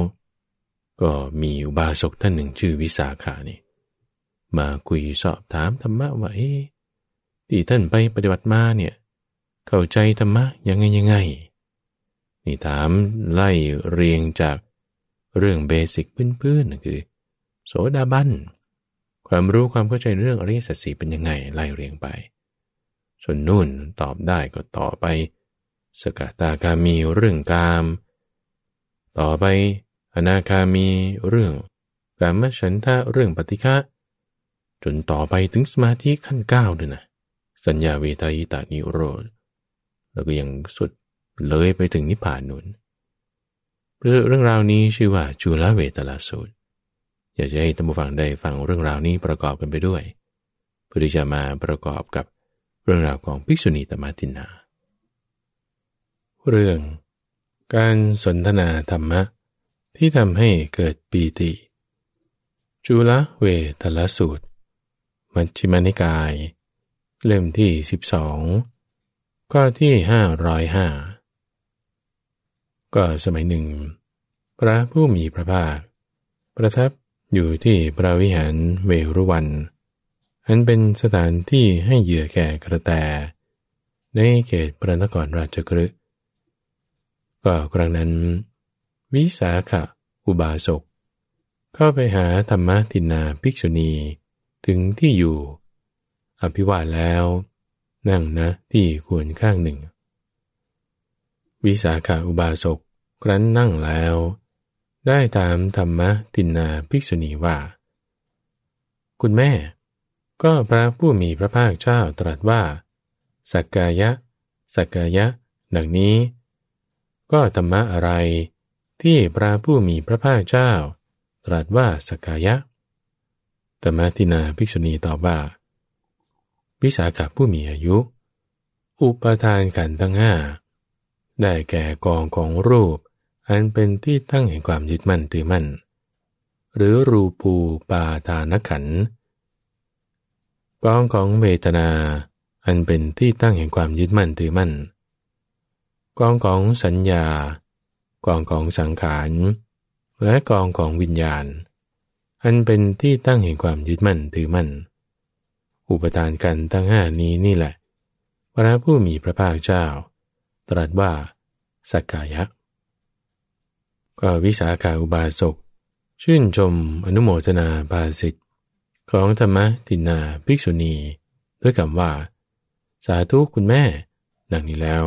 ก็มีอุบาสกท่านหนึ่งชื่อวิสาขานี่ มาคุยสอบถามธรรมะว่าเอ๊ที่ท่านไปปฏิบัติมาเนี่ยเข้าใจธรรมะยังไงยังไงนี่ถามไล่เรียงจากเรื่องเบสิกพื้นๆคือ โสดาบันความรู้ความเข้าใจเรื่องอริยสัจสีเป็นยังไงไล่เรียงไปส่วนนุ่นตอบได้ก็ต่อไป สกตากามีเรื่องกาม ต่อไปอนาคามีเรื่องกามฉันทะเรื่องปฏิฆะจนต่อไปถึงสมาธิขั้นเก้าด้วยนะสัญญาเวทายตานิโรธแล้วก็ยังสุดเลยไปถึงนิพพานนุนเรื่องราวนี้ชื่อว่าจุลเวตลาสูตรอยากจะให้ท่านผู้ฟังได้ฟังเรื่องราวนี้ประกอบกันไปด้วยเพื่อที่จะมาประกอบกับเรื่องราวของภิกษุณีตมาตินา เรื่องการสนทนาธรรมะที่ทำให้เกิดปีติจุลเวทลสูตร มัชฌิมานิกายเล่มที่12ข้อที่505ก็สมัยหนึ่ง พระผู้มีพระภาค ประทับอยู่ที่พระวิหารเวรุวันอันเป็นสถานที่ให้เหยื่อแก่กระแตในเขตพระนครราชกฤห์ก็ครั้งนั้นวิสาขะอุบาสกเข้าไปหาธรรมทินาภิกษุณี ถึงที่อยู่ อภิวาแล้ว นั่งนะที่ควรข้างหนึ่ง วิสาขาอุบาสกครั้นนั่งแล้ว ได้ถามธรรมตินาภิกษุณีว่า คุณแม่ ก็พระผู้มีพระภาคเจ้าตรัสว่าสักกายะสักกายะดังนี้ ก็ธรรมะอะไรที่พระผู้มีพระภาคเจ้า ตรัสว่าสกายะ ตมามทินาภิกษุณีตอบว่า วิสาขผู้มีอายุ อุปทานกันทั้งห้าได้แก่กองของรูป อันเป็นที่ตั้งแห่งความยึดมั่นตือมั่น หรือรูปูปาทานขันกองของเวทนา อันเป็นที่ตั้งแห่งความยึดมั่นตือมั่น กองของสัญญากองของสังขารและกองของวิญญาณ อันเป็นที่ตั้งแห่งความยึดมั่นถือมั่นอุปทานกันทั้งห้านี้นี่แหละพระผู้มีพระภาคเจ้า ตรัสว่า สักกายะก็วิสาขาอุบาสกชื่นชมอนุโมทนาภาสิทธิ์ของธรรมตินาภิกษุณี ด้วยคำว่า สาธุคุณแม่ดังนี้แล้ว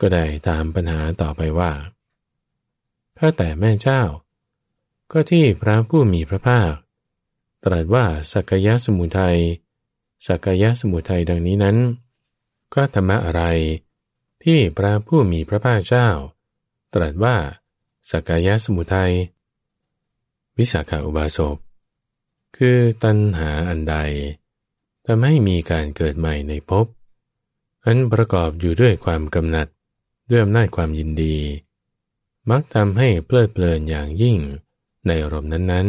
ก็ได้ตามปัญหาต่อไปว่าถ้าแต่แม่เจ้า ก็ที่พระผู้มีพระภาค ตรัสว่าสักยะสมุทัยสักยะสมุทัยดังนี้นั้น ก็ธรรมะอะไรที่พระผู้มีพระภาคเจ้า ตรัสว่าสักยะสมุทัยวิสาขาอุบาสกคือตัณหาอันใดทำให้มีการเกิดใหม่ในภพอันประกอบอยู่ด้วยความกำหนัดด้วยอำนาจความยินดี มักทำให้เพลิดเพลินอย่างยิ่งในอารมณ์นั้น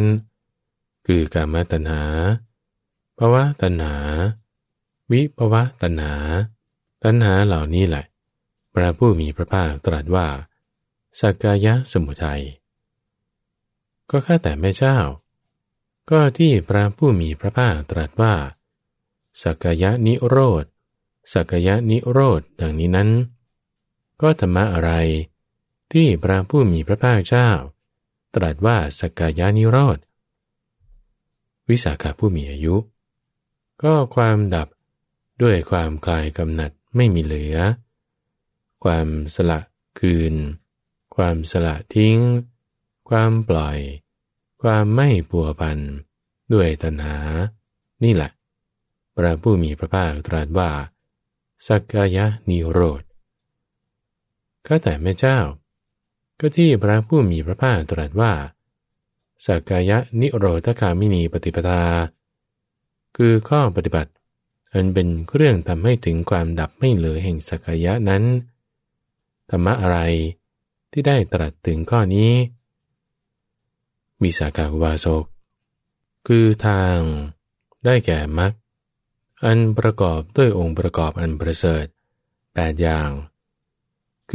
ๆ คือกามตัณหาภาวะตัณหาวิภาวะตัณหาตัณหาเหล่านี้แหละพระผู้มีพระภาคตรัสว่าสักกายะสมุทัยก็ข้าแต่แม่เจ้า ก็ที่พระผู้มีพระภาคตรัสว่าสักกายะนิโรธสักกายะนิโรธดังนี้นั้นก็ธรรมะอะไรที่พระผู้มีพระภาคเจ้าตรัสว่าสกายานิโรธวิสาขาผู้มีอายุ ก็ความดับด้วยความคลายกำหนัดไม่มีเหลือ ความสละคืน ความสละทิ้ง ความปล่อย ความไม่ปัวพันด้วยตัณหานี่แหละพระผู้มีพระภาคตรัสว่าสักกายนิโรธข้าแต่แม่เจ้า ก็ที่พระผู้มีพระภาคตรัสว่าสักกายะนิโรธคามินีปฏิปทา คือข้อปฏิบัติ อันเป็นเครื่องทำให้ถึงความดับไม่เหลือแห่งสักกายะนั้นธรรมะอะไรที่ได้ตรัสถึงข้อนี้ วิสากาวุบาสกคือทาง ได้แก่มรรคอันประกอบด้วยองค์ประกอบอันประเสริฐแปดอย่าง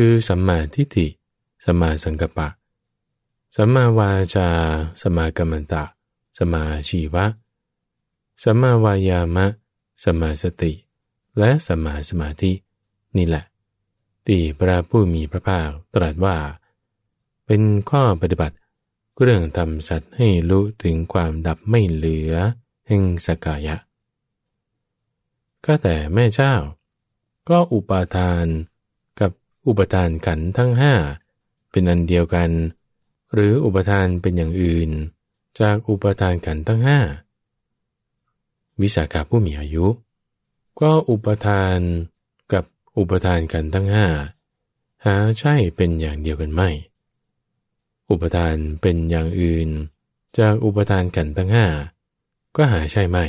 คือสัมมาทิฏฐิสัมมาสังกัปปะสัมมาวาจาสัมมากัมมันตะสัมมาชีวะสัมมาวายามะสัมมาสติ และสัมมาสมาธิ นี่แหละ ที่พระผู้มีพระภาคตรัสว่า เป็นข้อปฏิบัติเรื่องทำสัตว์ให้รู้ถึงความดับไม่เหลือแห่งสกายะ ก็แต่แม่เจ้า ก็อุปาทานอุปทานขันทั้งห้าเป็นอันเดียวกัน หรืออุปทานเป็นอย่างอื่น จากอุปทานขันทั้งห้าวิสาขาผู้มีอายุ ก็อุปทานกับอุปทานกันทั้งห้าหาใช่เป็นอย่างเดียวกันไม่ อุปทานเป็นอย่างอื่น จากอุปทานกันทั้งห้าก็หาใช่ไม่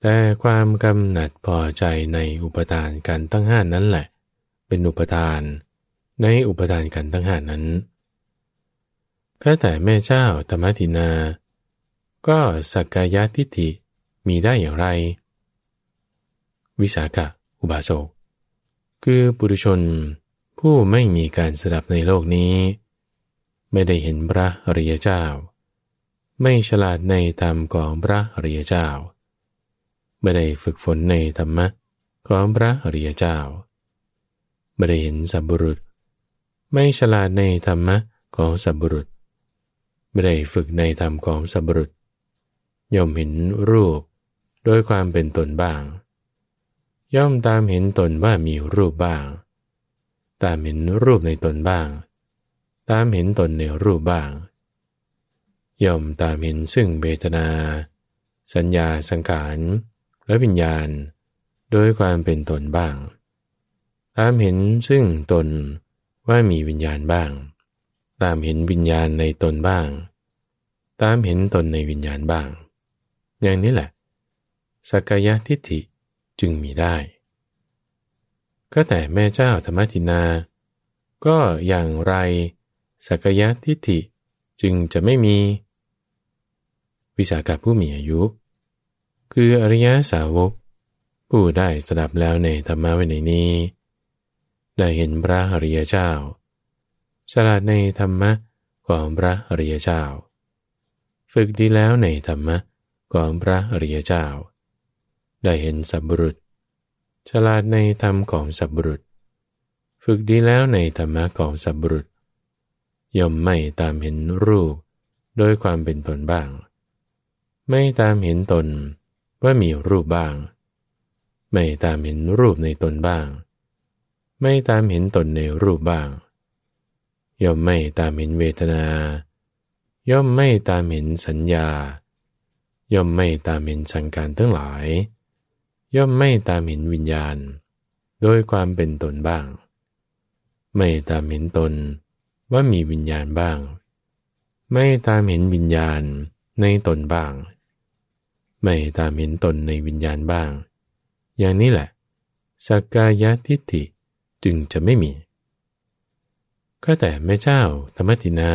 แต่ความกำหนัดพอใจในอุปทานกันทั้งห้านั้นแหละเป็นอุปทานในอุปทานกันทั้งหานั้นก็แต่แม่เจ้าธรรมทินา ก็สักกายทิฏฐิมีได้อย่างไร วิสาขะอุบาสกคือปุถุชนผู้ไม่มีการสดับในโลกนี้ ไม่ได้เห็นพระอริยเจ้า ไม่ฉลาดในธรรมของพระอริยเจ้า ไม่ได้ฝึกฝนในธรรมะของพระอริยเจ้าไม่ได้เห็นสัพบุรุษไม่ฉลาดในธรรมะของสัพบุรุษไม่ได้ฝึกในธรรมของสัพบุรุษย่อมเห็นรูปโดยความเป็นตนบ้าง ย่อมตามเห็นตนว่ามีรูปบ้าง ตามเห็นรูปในตนบ้าง ตามเห็นตนในรูปบ้าง ย่อมตามเห็นซึ่งเบตนา สัญญาสังขาร และวิญญาณ โดยความเป็นตนบ้างตามเห็นซึ่งตนว่ามีวิญญาณบ้าง ตามเห็นวิญญาณในตนบ้าง ตามเห็นตนในวิญญาณบ้าง อย่างนี้แหละสักยะทิฏฐิจึงมีได้ ก็แต่แม่เจ้าธรรมทินา ก็อย่างไรสักยะทิฏฐิจึงจะไม่มี วิสาขาผู้มีอายุคืออริยสาวก ผู้ได้สดับแล้วในธรรมะไว้ในนี้ได้เห็นพระอริยเจ้า ฉลาดในธรรมะของพระอริยเจ้า ฝึกดีแล้วในธรรมะของพระอริยเจ้า ได้เห็นสัพบุรุษฉลาดในธรรมของสัพบุรุษฝึกดีแล้วในธรรมะของสัพบุรุษย่อมไม่ตามเห็นรูปโดยความเป็นตนบ้าง ไม่ตามเห็นตนว่ามีรูปบ้าง ไม่ตามเห็นรูปในตนบ้างไม่ตามเห็นตนในรูปบ้าง ย่อมไม่ตามเห็นเวทนา ย่อมไม่ตามเห็นสัญญา ย่อมไม่ตามเห็นสังการทั้งหลาย ย่อมไม่ตามเห็นวิญญาณ โดยความเป็นตนบ้าง ไม่ตามเห็นตนว่ามีวิญญาณบ้าง ไม่ตามเห็นวิญญาณในตนบ้าง ไม่ตามเห็นตนในวิญญาณบ้าง อย่างนี้แหละสักกายทิฏฐิจึงจะไม่มี ก็แต่แม่เจ้าธรรมตินา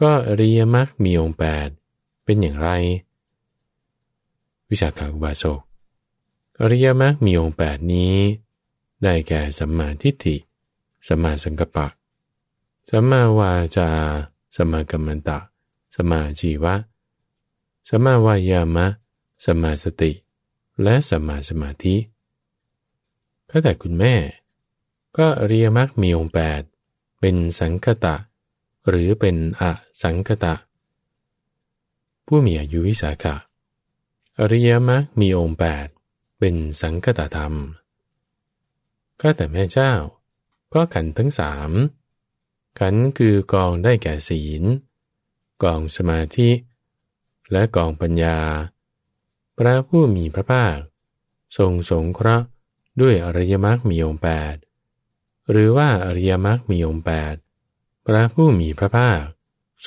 ก็เรียมักมีองค์แปด เป็นอย่างไร วิสาขาอุบาสกอริยมรรคมีองค์แปดนี้ ได้แก่สัมมาทิฏฐิ สัมมาสังกัปปะ สัมมาวาจาสัมมากัมมันตะ สัมมาจีวะสัมมาวายามะสัมมาสติ และสัมมาสมาธิก็แต่คุณแม่ก็เรียมักมีองแปดเป็นสังคตะ หรือเป็นอสังคตะ ผู้มีอายุวิสาขะอริยมรรคมีองค์แปดเป็นสังคตธรรม ก็แต่แม่เจ้า ก็ขันทั้งสามขันคือกองได้แก่ศีล กองสมาธิ และกองปัญญา พระผู้มีพระภาค ทรงสงเคราะห์ด้วยอริยมรรคมีองค์แปดหรือว่าอริยมรรคมี องค์แปดพระผู้มีพระภาค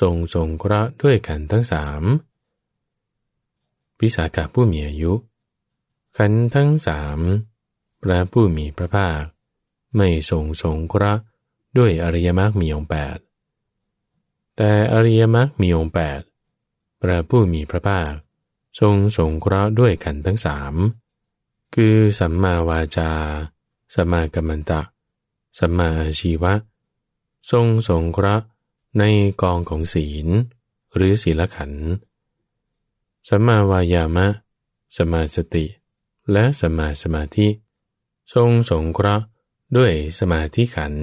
ทรงสงเคราะห์ด้วยกัน ทั้งสามพิสากะผู้มีอายุขันทั้งสามพระ ผู้ มี พระภาคไม่ทรงสงเคราะห์ด้วยอริยมรรคมี องค์แปดแต่อริยมรรคมีองค์แปดพระ ผู้ มี พระภาคทรงสงเคราะห์ด้วยกันทั้งสามคือสัมมาวาจาสัมมากัมมันตะสัมมาชีวะ ทรงสงเคราะห์ในกองของศีล หรือศีลขันธ์ สัมมาวายามะ สมาสติ และสมาสมาธิ ทรงสงเคราะห์ด้วยสมาธิขัน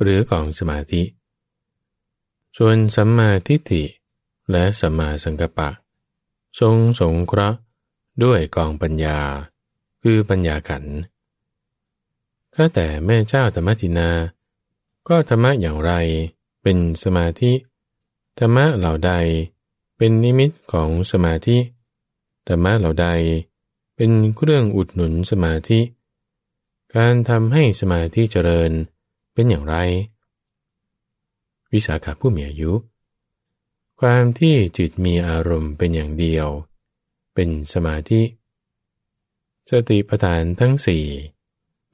หรือกองสมาธิ ส่วนสัมมาทิฏฐิและสัมมาสังกัปปะ ทรงสงเคราะห์ด้วยกองปัญญา คือปัญญาขันธ์ข้าแต่แม่เจ้าธรรมตินา ก็ธรรมะอย่างไร เป็นสมาธิธรรมะเหล่าใด เป็นนิมิตของสมาธิธรรมะเหล่าใด เป็นเครื่องอุดหนุนสมาธิ การทำให้สมาธิเจริญเป็นอย่างไร วิสาขาผู้มีอายุ ความที่จิตมีอารมณ์เป็นอย่างเดียว เป็นสมาธิสติปัฏฐานทั้งสี่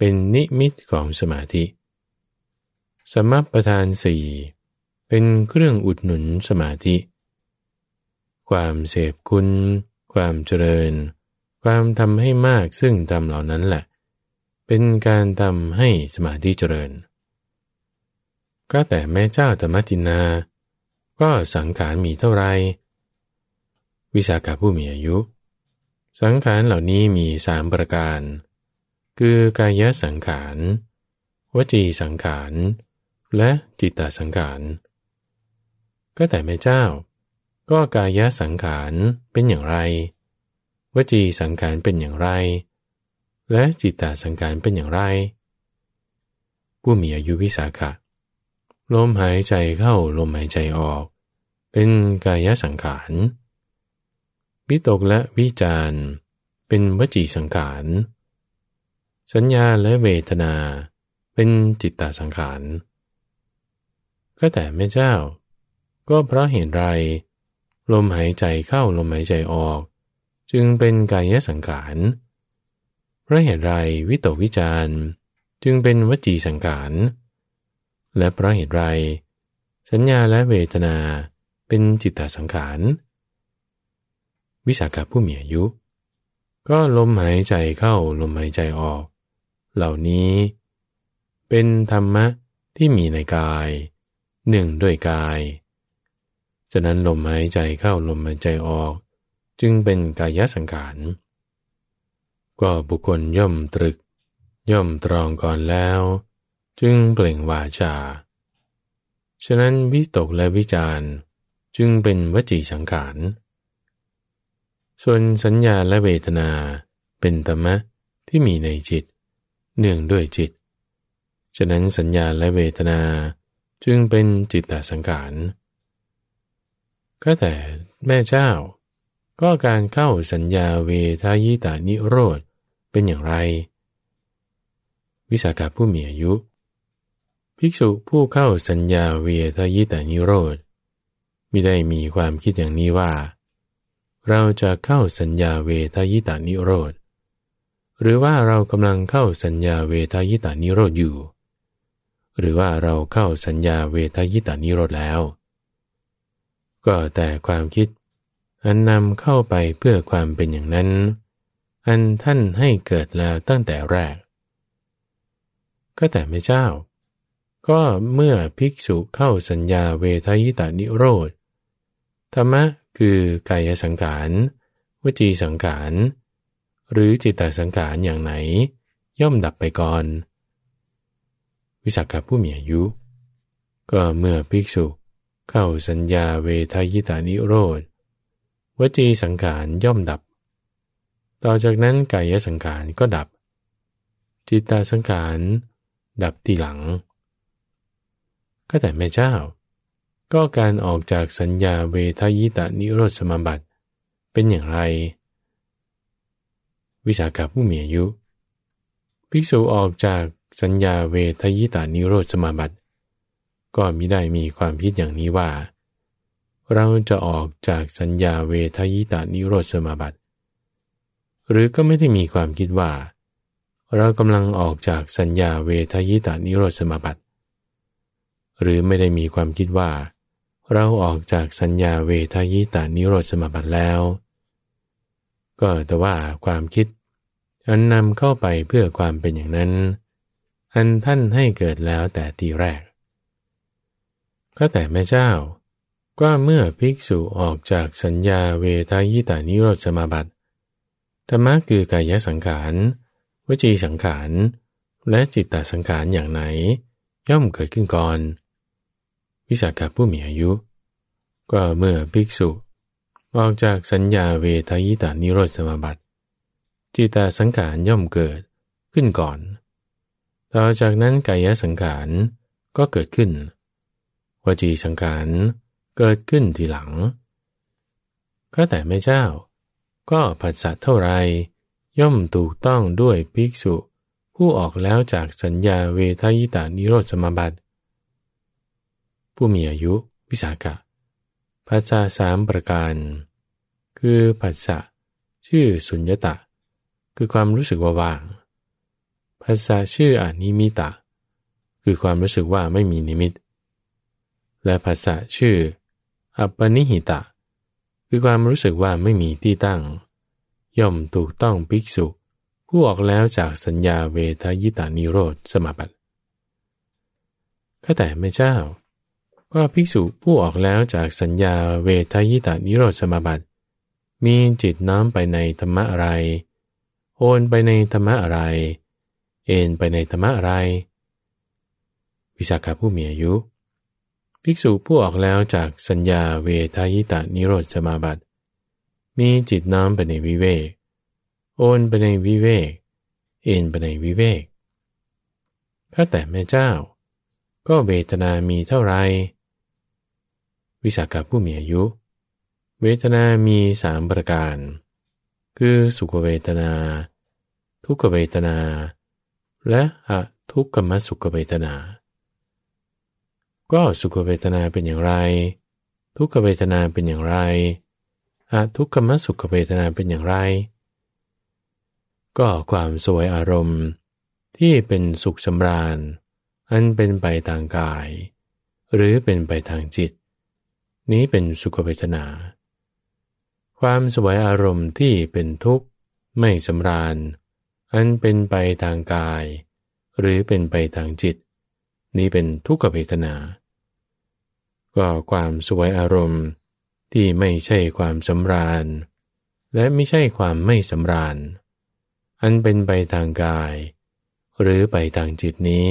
เป็นนิมิตของสมาธิ สมัปทานสี่เป็นเครื่องอุดหนุนสมาธิ ความเสพคุณ ความเจริญ ความทำให้มากซึ่งทำเหล่านั้นแหละ เป็นการทำให้สมาธิเจริญ ก็แต่แม่เจ้าธรรมตินา ก็สังขารมีเท่าไร วิสาขาผู้มีอายุ สังขารเหล่านี้มีสามประการเคือกายสังขาร วจีสังขาร และจิตตสังขาร ก็แต่แม่เจ้า ก็กายสังขารเป็นอย่างไร วจีสังขารเป็นอย่างไร และจิตตสังขารเป็นอย่างไรผู้มีอายุวิสาขะลมหายใจเข้าลมหายใจออก เป็นกายสังขารวิตกและวิจารเป็นวจีสังขารสัญญาและเวทนาเป็นจิตตสังขาร ก็แต่แม่เจ้า ก็เพราะเหตุไรลมหายใจเข้าลมหายใจออก จึงเป็นกายสังขารเพราะเหตุไรวิตกวิจารจึงเป็นวจีสังขาร และเพราะเหตุไรสัญญาและเวทนาเป็นจิตตสังขาร วิสาขผู้มีอายุ ก็ลมหายใจเข้าลมหายใจออกเหล่านี้ เป็นธรรมะที่มีในกาย หนึ่งด้วยกาย ฉะนั้นลมหายใจเข้าลมหายใจออก จึงเป็นกายสังขารก็บุคคลย่อมตรึก ย่อมตรองก่อนแล้ว จึงเปล่งวาจาฉะนั้นวิตกและวิจารจึงเป็นวจีสังขารส่วนสัญญาและเวทนาเป็นธรรมะที่มีในจิตเนื่องด้วยจิต ฉะนั้นสัญญาและเวทนาจึงเป็นจิตตสังขาร ก็แต่แม่เจ้าก็การเข้าสัญญาเวทายตานิโรธเป็นอย่างไร วิสาขาผู้มีอายุภิกษุผู้เข้าสัญญาเวทายตานิโรธไม่ได้มีความคิดอย่างนี้ว่า เราจะเข้าสัญญาเวทายตานิโรธหรือว่าเรากำลังเข้าสัญญาเวทายตานิโรธอยู่ หรือว่าเราเข้าสัญญาเวทายตานิโรธแล้ว ก็แต่ความคิด อันนำเข้าไปเพื่อความเป็นอย่างนั้น อันท่านให้เกิดแล้วตั้งแต่แรก ก็แต่ไม่เจ้า ก็เมื่อภิกษุเข้าสัญญาเวทายตานิโรธธรรมะคือกายสังขารวจีสังขารหรือจิตตสังขารอย่างไหนย่อมดับไปก่อน วิสาขผู้มีอายุก็เมื่อภิกษุเข้าสัญญาเวทายตานิโรธวจีสังขารย่อมดับ ต่อจากนั้นกายสังขารก็ดับจิตตาสังขารดับทีหลังก็แต่แม่เจ้า ก็การออกจากสัญญาเวทายตานิโรธสมบัติ เป็นอย่างไรวิสาขาผู้มีอายุ ภิกษุออกจากสัญญาเวทยิตานิโรธสมาบัติ ก็มิได้มีความคิดอย่างนี้ว่า เราจะออกจากสัญญาเวทยิตานิโรธสมาบัติ หรือก็ไม่ได้มีความคิดว่า เรากำลังออกจากสัญญาเวทยิตานิโรธสมาบัติ หรือไม่ได้มีความคิดว่า เราออกจากสัญญาเวทยิตานิโรธสมาบัติแล้วก็แต่ว่าความคิดอันนำเข้าไปเพื่อความเป็นอย่างนั้น อันท่านให้เกิดแล้วแต่ทีแรกก็แต่แม่เจ้าก็เมื่อภิกษุออกจากสัญญาเวทายตานิโรธสมาบัติธรรมะคือกายสังขารวจีสังขารและจิตตสังขารอย่างไหน ย่อมเกิดขึ้นก่อน วิสาขาผู้มีอายุ ก็เมื่อภิกษุออกจากสัญญาเวทายตานิโรธสมบัติจิตาสังขารย่อมเกิดขึ้นก่อน ต่อจากนั้นกายสังขารก็เกิดขึ้น วจีสังขารเกิดขึ้นทีหลัง ก็แต่แม่เจ้า ก็ผัสสะเท่าไรย่อมถูกต้องด้วยภิกษุ ผู้ออกแล้วจากสัญญาเวทายตานิโรธสมบัติผู้มีอายุวิสากะภาษาสามประการ คือภาษาชื่อสุญญตะ คือความรู้สึกว่าว่างภาษาชื่ออนิมิตะ คือความรู้สึกว่าไม่มีนิมิต และภาษาชื่ออัปปนิหิตะ คือความรู้สึกว่าไม่มีที่ตั้ง ย่อมถูกต้องภิกษุผู้ออกแล้วจากสัญญาเวทายตานิโรธสมาบัติ ข้าแต่แม่เจ้าว่าภิกษุผู้ออกแล้วจากสัญญาเวทายตานิโรธสมาบัติ มีจิตน้อมไปในธรรมะอะไร โอนไปในธรรมะอะไร เอ็นไปในธรรมะอะไร วิสาขาผู้มีอายุภิกษุผู้ออกแล้วจากสัญญาเวทายตานิโรธสมาบัติ มีจิตน้อมไปในวิเวกโอนไปในวิเวกเอ็นไปในวิเวกข้าแต่แม่เจ้า ก็เวทนามีเท่าไรวิสาขาผู้มีอายุเวทนามีสามประการ คือสุขเวทนา ทุกขเวทนา และอทุกขมสุขเวทนา ก็สุขเวทนาเป็นอย่างไรทุกขเวทนาเป็นอย่างไรอทุกขมสุขเวทนาเป็นอย่างไร ก็ความสวยอารมณ์ที่เป็นสุขสำราญอันเป็นไปทางกาย หรือเป็นไปทางจิตนี้เป็นสุขเวทนา ความสวยอารมณ์ที่เป็นทุกข์ไม่สำราญ อันเป็นไปทางกาย หรือเป็นไปทางจิต นี้เป็นทุกขเวทนา ก็ความสวยอารมณ์ที่ไม่ใช่ความสำราญ และไม่ใช่ความไม่สำราญ อันเป็นไปทางกาย หรือไปทางจิตนี้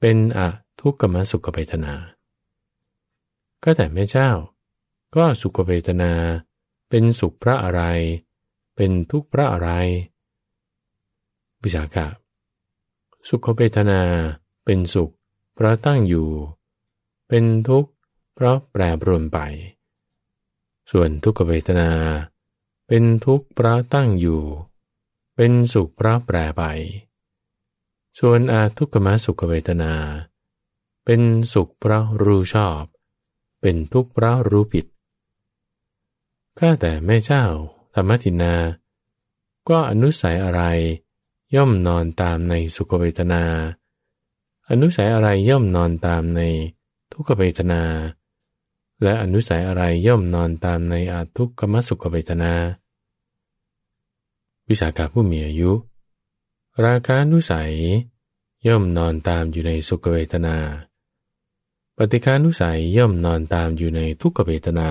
เป็นอะทุกขมสุขเวทนาก็แต่แม่เจ้า ก็สุขเวทนา เป็นสุขพระอะไร เป็นทุกพระอะไร วิสาขะสุขเวทนาเป็นสุขเพราะตั้งอยู่ เป็นทุกข์เพราะแปรปรวนไป ส่วนทุกขเวทนา เป็นทุกข์เพราะตั้งอยู่ เป็นสุขเพราะแปรไป ส่วนอาทุกขมสุขเวทนา เป็นสุขเพราะรู้ชอบเป็นทุกข์เพราะรู้ผิด ข้าแต่แม่เจ้าธรรมทินา ก็อนุสัยอะไรย่อมนอนตามในสุขเวทนา อนุสัยอะไรย่อมนอนตามในทุกขเวทนา และอนุสัยอะไรย่อมนอนตามในอาทุกขมสุขเวทนา วิสาขาผู้มีอายุ ราคานุสัยย่อมนอนตามอยู่ในสุขเวทนาปฏิคานุสัยย่อมนอนตามอยู่ในทุกขเวทนา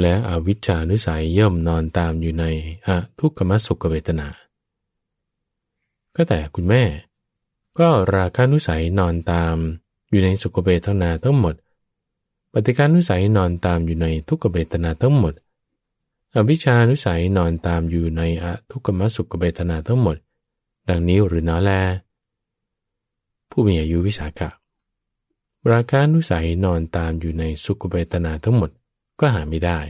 และอวิชานุสัยย่อมนอนตามอยู่ในอทุกขมสุขเวทนา ก็แต่คุณแม่ ก็ราคานุสัยนอนตามอยู่ในสุขเวทนาทั้งหมด ปฏิการนุสัยนอนตามอยู่ในทุกขเวทนาทั้งหมด อวิชานุสัยนอนตามอยู่ในอทุกขมสุขเวทนาทั้งหมด ดังนี้หรือน้อแล ผู้มีอายุวิสาขะราคานุสัยนอนตามอยู่ในสุขเวทนาทั้งหมดก็หาไม่ได้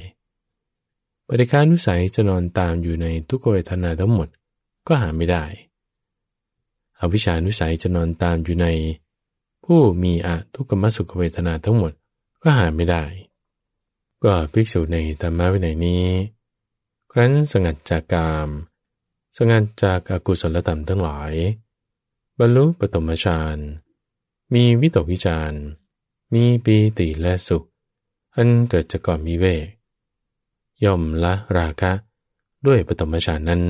ปฏิคานุสัยจะนอนตามอยู่ในทุกเวทนาทั้งหมดก็หาไม่ได้ อวิชานุสัยจะนอนตามอยู่ใน ผู้มีอะทุกขมสุขเวทนาทั้งหมดก็หาไม่ได้ ก็ภิกษุในธรรมะวินัยนี้ ครั้นสงัดจากกาม สงัดจากอากุศลธรรมทั้งหลายบรรลุปฐมฌานเมีวิตกวิจารมีปีติและสุข อันเกิดจากก่อนมีเวกย่อมละราคะด้วยปฐมฌานนั้น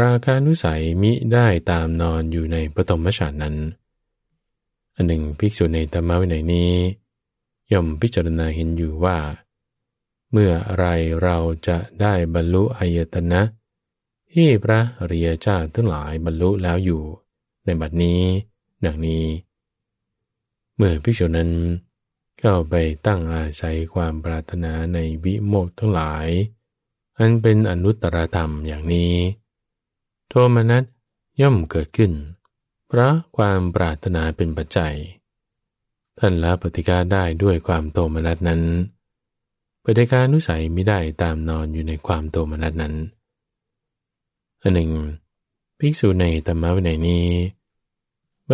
ราคานุสัยมิได้ตามนอนอยู่ในปฐมฌานนั้น อันหนึ่งภิกษุในธรรมวินัยนี้ ย่อมพิจารณาเห็นอยู่ว่า เมื่อไรเราจะได้บรรลุอายตนะที่พระเรียเจ้าทั้งหลายบรรลุแล้วอยู่ในบัดนี้ดังนี้ เมื่อพิจุนั้นเข้าไปตั้งอาศัยความปรารถนาในวิโมกทั้งหลายอันเป็นอนุตตรธรรมอย่างนี้ โทมนัสย่อมเกิดขึ้นเพราะความปรารถนาเป็นปัจจัยท่านละปฏิกาได้ด้วยความโทมนัสนั้น ปฏิกานุสัยไม่ได้ตามนอนอยู่ในความโทมนัสนั้นอันหนึ่งภิกษุในธรรมะวินัยนี้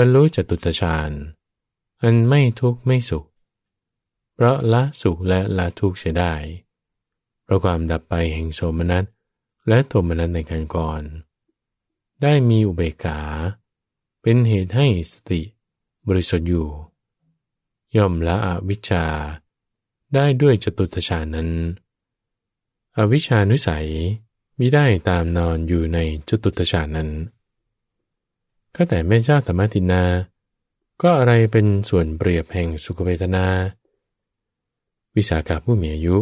บรรลุจตุตฌานอันไม่ทุกข์ไม่สุข เพราะละสุขและละทุกข์เสียได้เพราะความดับไปแห่งโสมนัสและโทมนัสในการก่อน ได้มีอุเบกขาเป็นเหตุให้สติ บริสุทธิ์อยู่ ย่อมละอวิชชา ได้ด้วยจตุตฌานนั้น อวิชานุสัยมิได้ตามนอนอยู่ในจตุตฌานนั้นก็แต่แม่เจ้าธรรมตินา ก็อะไรเป็นส่วนเปรียบแห่งสุขเวทนา วิสาขาผู้มีอายุ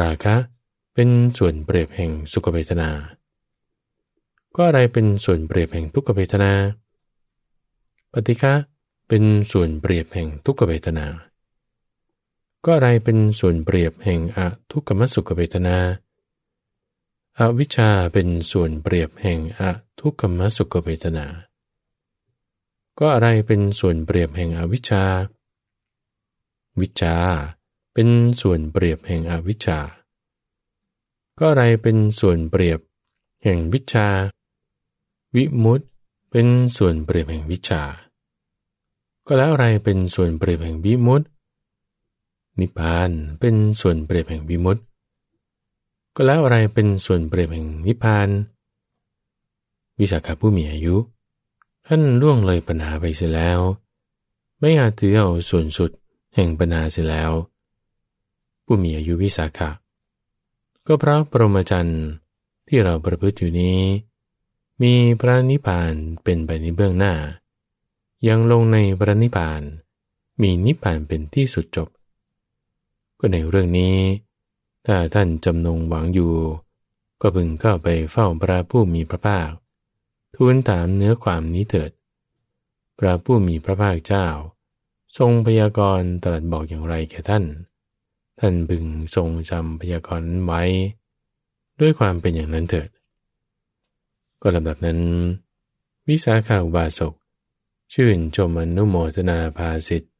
ราคะ เป็นส่วนเปรียบแห่งสุขเวทนา ก็อะไรเป็นส่วนเปรียบแห่งทุกขเวทนา ปฏิฆะ เป็นส่วนเปรียบแห่งทุกขเวทนา ก็อะไรเป็นส่วนเปรียบแห่งอทุกขมสุขเวทนา อวิชชา เป็นส่วนเปรียบแห่งอทุกขมสุขเวทนาก็อะไรเป็นส่วนเปรียบแห่งอวิชชา วิชา เป็นส่วนเปรียบแห่งอวิชชา ก็อะไรเป็นส่วนเปรียบแห่งวิชา วิมุต เป็นส่วนเปรียบแห่งวิชา ก็แล้วอะไรเป็นส่วนเปรียบแห่งวิมุต นิพพาน เป็นส่วนเปรียบแห่งวิมุตก็แล้วอะไรเป็นส่วนเปรียบแห่งนิพพาน วิชาขาผู้มีอายุท่าน ล่วงเลยปัญหาไปเสียแล้ว ไม่อาจถือเอา ส่วนสุดแห่งปัญหาเสียแล้ว ผู้มีอายุวิสาขะก็พระปรมาจันทร์ที่เราประพฤติอยู่นี้ มีพระนิพพานเป็นไปในเบื้องหน้า ยังลงในพระนิพพานมีนิพพานเป็นที่สุดจบ ก็ในเรื่องนี้ ถ้า ท่านจำนง หวังอยู่ ก็พึง เข้าไปเฝ้าพระผู้มีพระภาคทูลถามเนื้อความนี้เถิด พระผู้มีพระภาคเจ้า ทรงพยากรณ์ตรัสบอกอย่างไรแก่ท่าน ท่านบึงทรงจำพยากรณ์ไว้ ด้วยความเป็นอย่างนั้นเถิด ก็ลำดับนั้น วิสาขาอุบาสก ชื่นชมอนุโมทนาภาสิทธิ์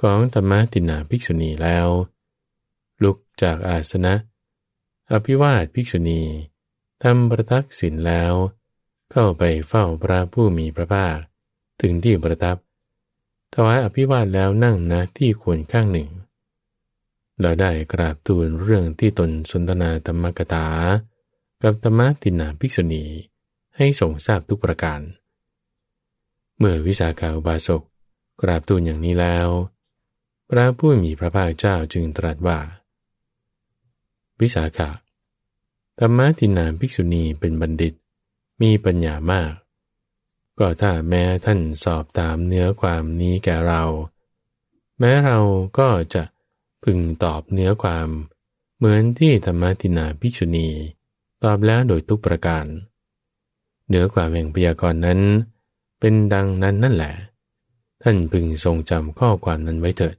ของธรรมตินาภิกษุณีแล้ว ลุกจากอาสนะ อภิวาทภิกษุณี ทำประทักษิณแล้วเข้าไปเฝ้าพระผู้มีพระภาค ถึงที่ประทับถวายอภิวาทแล้วนั่งนะที่ควรข้างหนึ่ง เราได้กราบทูลเรื่องที่ตนสนทนาธรรมกถา กับธรรมตินาภิกษุณี ให้ทรงทราบทุกประการ เมื่อวิสาขาบาศกกราบทูลอย่างนี้แล้ว พระผู้มีพระภาคเจ้าจึงตรัสว่า วิสาขะธรรมตินาภิกษุณีเป็นบัณฑิตมีปัญญามาก ก็ถ้าแม้ท่านสอบตามเนื้อความนี้แก่เรา แม้เราก็จะพึงตอบเนื้อความ เหมือนที่ธรรมตินาภิกษุณีตอบแล้วโดยทุกประการ เนื้อความแห่งพยากรณ์นั้น เป็นดังนั้นนั่นแหละ ท่านพึงทรงจำข้อความนั้นไว้เถิด